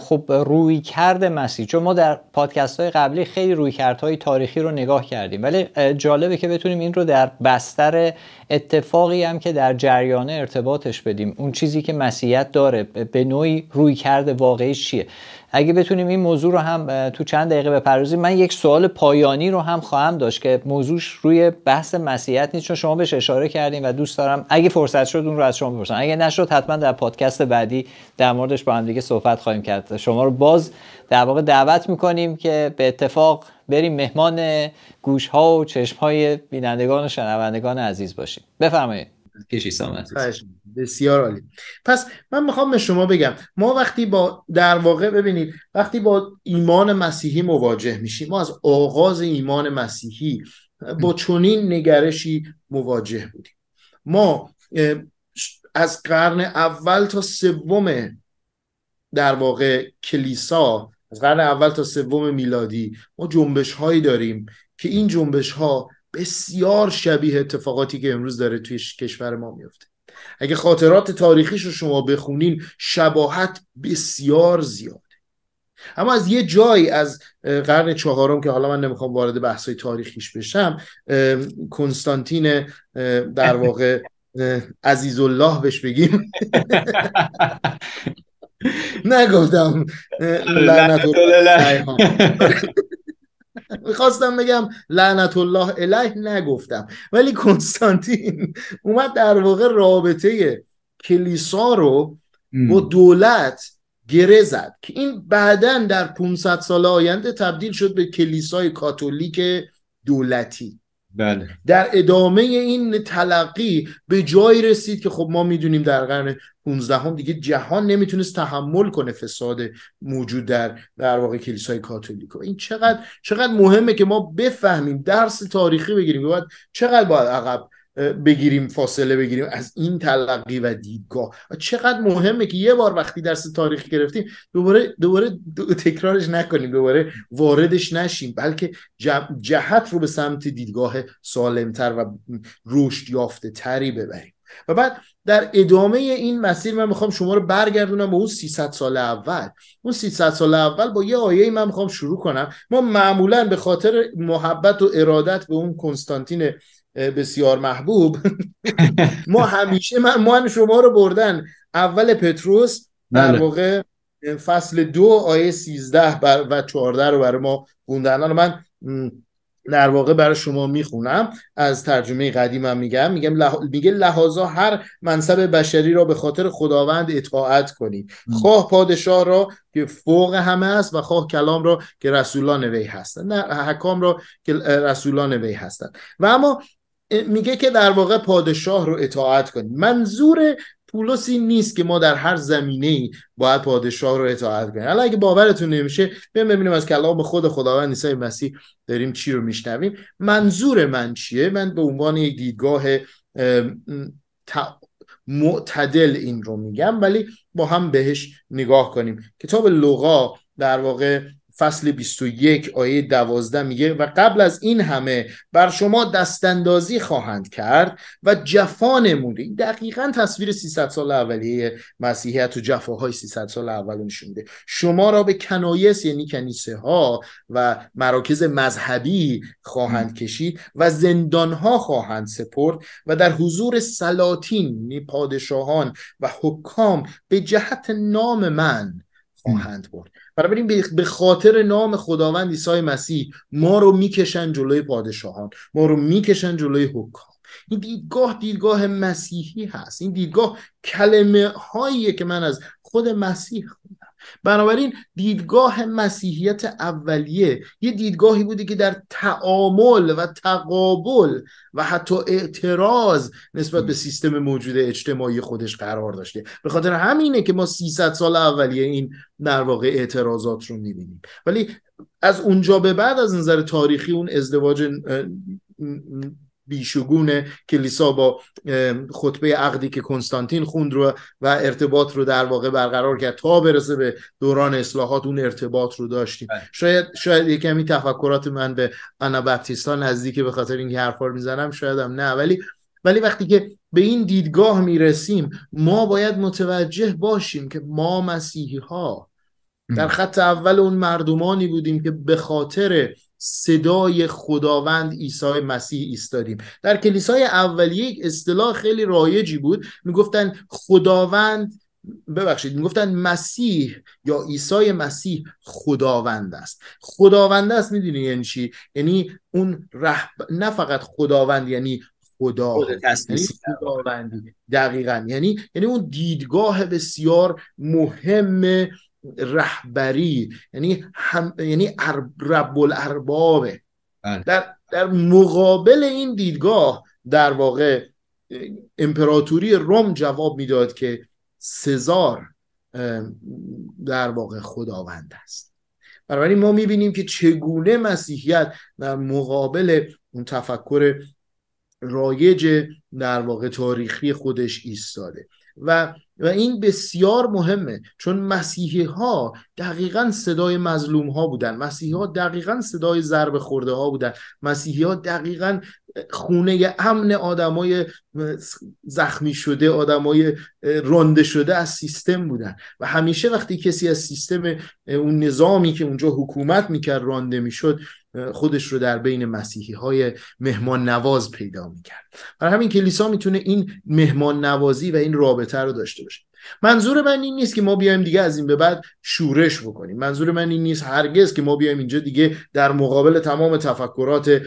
خب روی کرد مسیح چون ما در پادکست های قبلی خیلی روی های تاریخی رو نگاه کردیم ولی جالبه که بتونیم این رو در بستر اتفاقی هم که در جریان ارتباطش بدیم اون چیزی که مسیحیت داره به نوعی روی کرد واقعی چیه اگه بتونیم این موضوع رو هم تو چند دقیقه بپردازیم من یک سوال پایانی رو هم خواهم داشت که موضوعش روی بحث مسیحیت نیست چون شما بهش اشاره کردیم و دوست دارم اگه فرصت شد اون رو از شما بپرسم اگه نشد حتما در پادکست بعدی در موردش با هم دیگه صحبت خواهیم کرد شما رو باز در واقع دعوت میکنیم که به اتفاق بریم مهمان گوش ها و چشم های بینندگان و شنوندگان عزیز باشیم بفرمایید کشی بسیار عالی پس من میخوام به شما بگم ما وقتی با در واقع ببینید وقتی با ایمان مسیحی مواجه میشیم ما از آغاز ایمان مسیحی با چنین نگرشی مواجه بودیم ما از قرن اول تا سوم در واقع کلیسا از قرن اول تا سوم میلادی ما جنبش هایی داریم که این جنبش ها بسیار شبیه اتفاقاتی که امروز داره توی کشور ما میفته اگه خاطرات تاریخیش رو شما بخونین شباهت بسیار زیاده اما از یه جایی از قرن چهارم که حالا من نمیخوام وارد بحثای تاریخیش بشم کنستانتین در واقع عزیز الله بهش بگیم نگفتم میخواستم بگم لعنت الله علیه نگفتم ولی کنستانتین اومد در واقع رابطه کلیسا رو با دولت گره زد که این بعدا در 500 سال آینده تبدیل شد به کلیسای کاتولیک دولتی بله. در ادامه این تلقی به جایی رسید که خب ما میدونیم در قرن 15 هم دیگه جهان نمیتونست تحمل کنه فساد موجود در در واقع کلیسای کاتولیک این چقدر چقدر مهمه که ما بفهمیم درس تاریخی بگیریم باید چقدر باید عقب بگیریم فاصله بگیریم از این تلقی و دیدگاه و چقدر مهمه که یه بار وقتی درس تاریخ گرفتیم دوباره دوباره تکرارش نکنیم دوباره واردش نشیم بلکه جهت رو به سمت دیدگاه سالمتر و رشد یافته تری ببریم و بعد در ادامه این مسیر من میخوام شما رو برگردونم به اون 300 سال اول اون 300 سال اول با یه آیه ای من میخوام شروع کنم ما معمولا به خاطر محبت و ارادت به اون کنستانتین بسیار محبوب ما همیشه من, من شما رو بردن اول پتروس در بله. واقع فصل دو آیه 13 بر و 14 رو برای ما گوندن الان من در واقع برای شما میخونم از ترجمه قدیمم میگم میگم لح... میگه لحاظا هر منصب بشری را به خاطر خداوند اطاعت کنید خواه پادشاه را که فوق همه است و خواه کلام را که رسولان وی هستند نه حکام را که رسولان وی هستند و اما میگه که در واقع پادشاه رو اطاعت کنیم منظور پولسی نیست که ما در هر زمینه ای باید پادشاه رو اطاعت کنیم حالا اگه باورتون نمیشه بیایم ببینیم از کلام خود خداوند عیسی مسیح داریم چی رو میشنویم منظور من چیه من به عنوان یک دیدگاه معتدل این رو میگم ولی با هم بهش نگاه کنیم کتاب لغا در واقع فصل 21 آیه 12 میگه و قبل از این همه بر شما دستندازی خواهند کرد و جفا نموده دقیقا تصویر 300 سال اولیه مسیحیت و جفاهای 300 سال اول نشون میده شما را به کنایس یعنی کنیسه ها و مراکز مذهبی خواهند کشید و زندان ها خواهند سپرد و در حضور سلاطین یعنی پادشاهان و حکام به جهت نام من خواهند برد بنابراین به خاطر نام خداوند عیسی مسیح ما رو میکشن جلوی پادشاهان ما رو میکشن جلوی حکام این دیدگاه دیدگاه مسیحی هست این دیدگاه کلمه هایی که من از خود مسیح بنابراین دیدگاه مسیحیت اولیه یه دیدگاهی بوده که در تعامل و تقابل و حتی اعتراض نسبت به سیستم موجود اجتماعی خودش قرار داشته به خاطر همینه که ما 300 سال اولیه این در واقع اعتراضات رو میبینیم ولی از اونجا به بعد از نظر تاریخی اون ازدواج بیشگونه کلیسا با خطبه عقدی که کنستانتین خوند رو و ارتباط رو در واقع برقرار کرد تا برسه به دوران اصلاحات اون ارتباط رو داشتیم بله. شاید شاید یه تفکرات من به انا نزدیک به خاطر اینکه حرفا رو میزنم شایدم نه ولی ولی وقتی که به این دیدگاه میرسیم ما باید متوجه باشیم که ما مسیحی ها در خط اول اون مردمانی بودیم که به خاطر صدای خداوند عیسی مسیح ایستادیم در کلیسای اولیه اصطلاح خیلی رایجی بود میگفتن خداوند ببخشید میگفتن مسیح یا عیسی مسیح خداوند است خداوند است میدونی یعنی چی یعنی اون رحب... نه فقط خداوند یعنی خدا یعنی خداوند دقیقا یعنی یعنی اون دیدگاه بسیار مهم رهبری یعنی هم، یعنی رب الاربابه بله. در, در مقابل این دیدگاه در واقع امپراتوری روم جواب میداد که سزار در واقع خداوند است بنابراین ما میبینیم که چگونه مسیحیت در مقابل اون تفکر رایج در واقع تاریخی خودش ایستاده و و این بسیار مهمه چون مسیحی ها دقیقا صدای مظلوم ها بودن مسیحی ها دقیقا صدای ضرب خورده ها بودن مسیحی ها دقیقا خونه امن آدمای زخمی شده آدمای رانده شده از سیستم بودن و همیشه وقتی کسی از سیستم اون نظامی که اونجا حکومت میکرد رانده میشد خودش رو در بین مسیحی های مهمان نواز پیدا میکرد برای همین کلیسا میتونه این مهمان نوازی و این رابطه رو داشته باشه منظور من این نیست که ما بیایم دیگه از این به بعد شورش بکنیم منظور من این نیست هرگز که ما بیایم اینجا دیگه در مقابل تمام تفکرات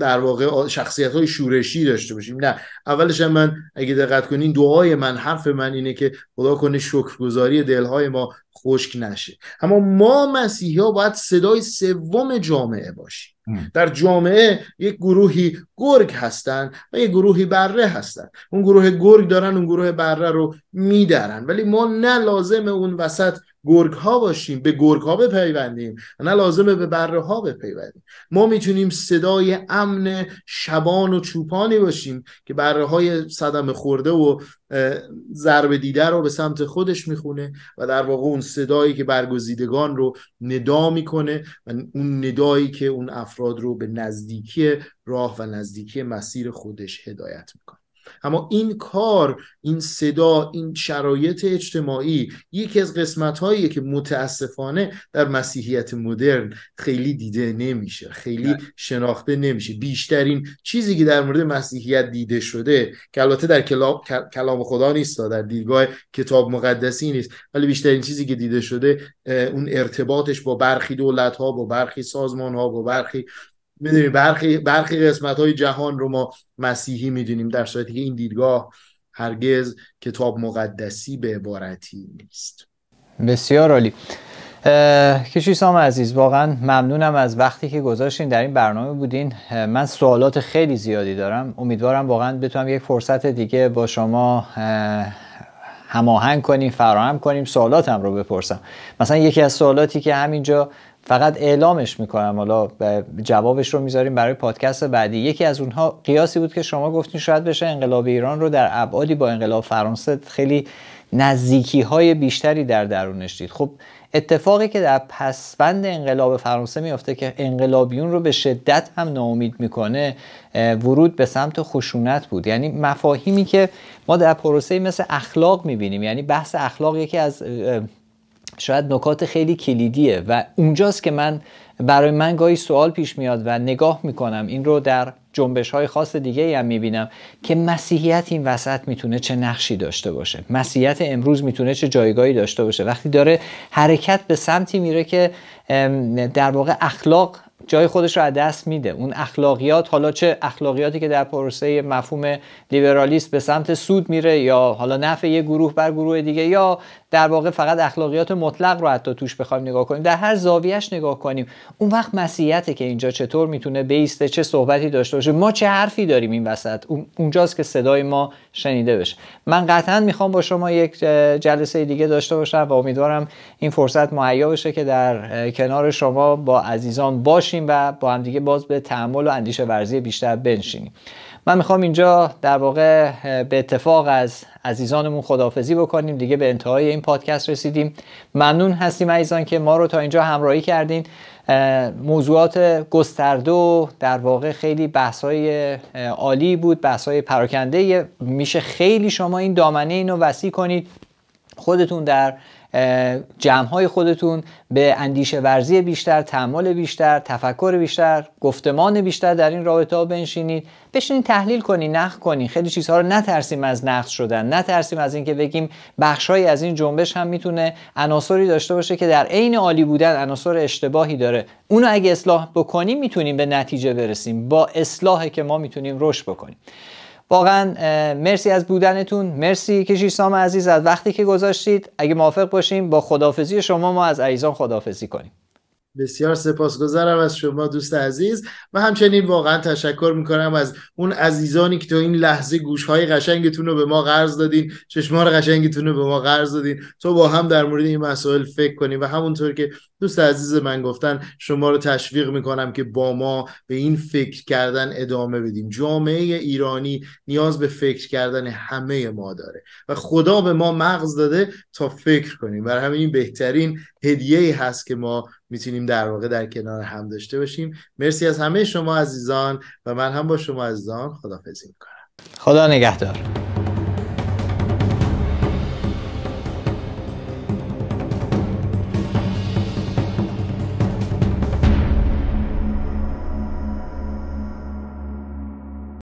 در واقع شخصیت های شورشی داشته باشیم نه اولش هم من اگه دقت کنین دعای من حرف من اینه که خدا کنه شکرگزاری دلهای ما خشک نشه اما ما ها باید صدای سوم جامعه باشیم در جامعه یک گروهی گرگ هستن و یک گروهی بره هستن اون گروه گرگ دارن اون گروه بره رو میدارن ولی ما نه لازم اون وسط گرگ ها باشیم به گرگ ها بپیوندیم نه لازمه به بره ها بپیوندیم ما میتونیم صدای امن شبان و چوپانی باشیم که بره های صدم خورده و ضربه دیده رو به سمت خودش میخونه و در واقع اون صدایی که برگزیدگان رو ندا میکنه و اون ندایی که اون افراد رو به نزدیکی راه و نزدیکی مسیر خودش هدایت میکنه اما این کار این صدا این شرایط اجتماعی یکی از قسمت هایی که متاسفانه در مسیحیت مدرن خیلی دیده نمیشه خیلی شناخته نمیشه بیشترین چیزی که در مورد مسیحیت دیده شده که البته در کلام خدا نیست در دیدگاه کتاب مقدسی نیست ولی بیشترین چیزی که دیده شده اون ارتباطش با برخی دولت ها با برخی سازمان ها با برخی میدونی برخی برخی قسمت های جهان رو ما مسیحی میدونیم در صورتی که این دیدگاه هرگز کتاب مقدسی به عبارتی نیست بسیار عالی کشیسام عزیز واقعا ممنونم از وقتی که گذاشتین در این برنامه بودین من سوالات خیلی زیادی دارم امیدوارم واقعا بتونم یک فرصت دیگه با شما هماهنگ کنیم فراهم کنیم سوالاتم رو بپرسم مثلا یکی از سوالاتی که همینجا فقط اعلامش میکنم حالا جوابش رو میذاریم برای پادکست بعدی یکی از اونها قیاسی بود که شما گفتین شاید بشه انقلاب ایران رو در ابعادی با انقلاب فرانسه خیلی نزدیکی های بیشتری در درونش دید خب اتفاقی که در پسبند انقلاب فرانسه میافته که انقلابیون رو به شدت هم ناامید میکنه ورود به سمت خشونت بود یعنی مفاهیمی که ما در پروسه مثل اخلاق میبینیم یعنی بحث اخلاق یکی از شاید نکات خیلی کلیدیه و اونجاست که من برای من گاهی سوال پیش میاد و نگاه میکنم این رو در جنبش های خاص دیگه هم میبینم که مسیحیت این وسط میتونه چه نقشی داشته باشه مسیحیت امروز میتونه چه جایگاهی داشته باشه وقتی داره حرکت به سمتی میره که در واقع اخلاق جای خودش رو از دست میده اون اخلاقیات حالا چه اخلاقیاتی که در پروسه مفهوم لیبرالیست به سمت سود میره یا حالا نفع یه گروه بر گروه دیگه یا در واقع فقط اخلاقیات مطلق رو حتی توش بخوایم نگاه کنیم در هر زاویهش نگاه کنیم اون وقت مسیحیته که اینجا چطور میتونه بیسته چه صحبتی داشته باشه ما چه حرفی داریم این وسط اونجاست که صدای ما شنیده بشه من قطعا میخوام با شما یک جلسه دیگه داشته باشم و امیدوارم این فرصت مهیا بشه که در کنار شما با عزیزان باشیم و با همدیگه باز به تحمل و اندیشه ورزی بیشتر بنشینیم من میخوام اینجا در واقع به اتفاق از عزیزانمون خداحافظی بکنیم دیگه به انتهای این پادکست رسیدیم ممنون هستیم عزیزان که ما رو تا اینجا همراهی کردین موضوعات گسترده و در واقع خیلی بحثای عالی بود بحثای پراکنده میشه خیلی شما این دامنه اینو وسیع کنید خودتون در جمعهای خودتون به اندیشه ورزی بیشتر تحمل بیشتر تفکر بیشتر گفتمان بیشتر در این رابطه ها بنشینید بشینید تحلیل کنید نقد کنید خیلی چیزها رو نترسیم از نقد شدن نترسیم از اینکه بگیم بخشهایی از این جنبش هم میتونه عناصری داشته باشه که در عین عالی بودن عناصر اشتباهی داره اونو اگه اصلاح بکنیم میتونیم به نتیجه برسیم با اصلاحی که ما میتونیم رشد بکنیم واقعا مرسی از بودنتون مرسی کشیسام عزیز از وقتی که گذاشتید اگه موافق باشیم با خدافزی شما ما از عیزان خدافزی کنیم بسیار سپاسگزارم از شما دوست عزیز و همچنین واقعا تشکر میکنم از اون عزیزانی که تو این لحظه گوشهای قشنگتون رو به ما قرض دادین چشمار قشنگتون رو به ما قرض دادین تو با هم در مورد این مسائل فکر کنیم و همونطور که دوست عزیز من گفتن شما رو تشویق میکنم که با ما به این فکر کردن ادامه بدیم جامعه ایرانی نیاز به فکر کردن همه ما داره و خدا به ما مغز داده تا فکر کنیم برای همین بهترین هدیه ای هست که ما میتونیم در واقع در کنار هم داشته باشیم مرسی از همه شما عزیزان و من هم با شما عزیزان خدافزی میکنم خدا نگهدار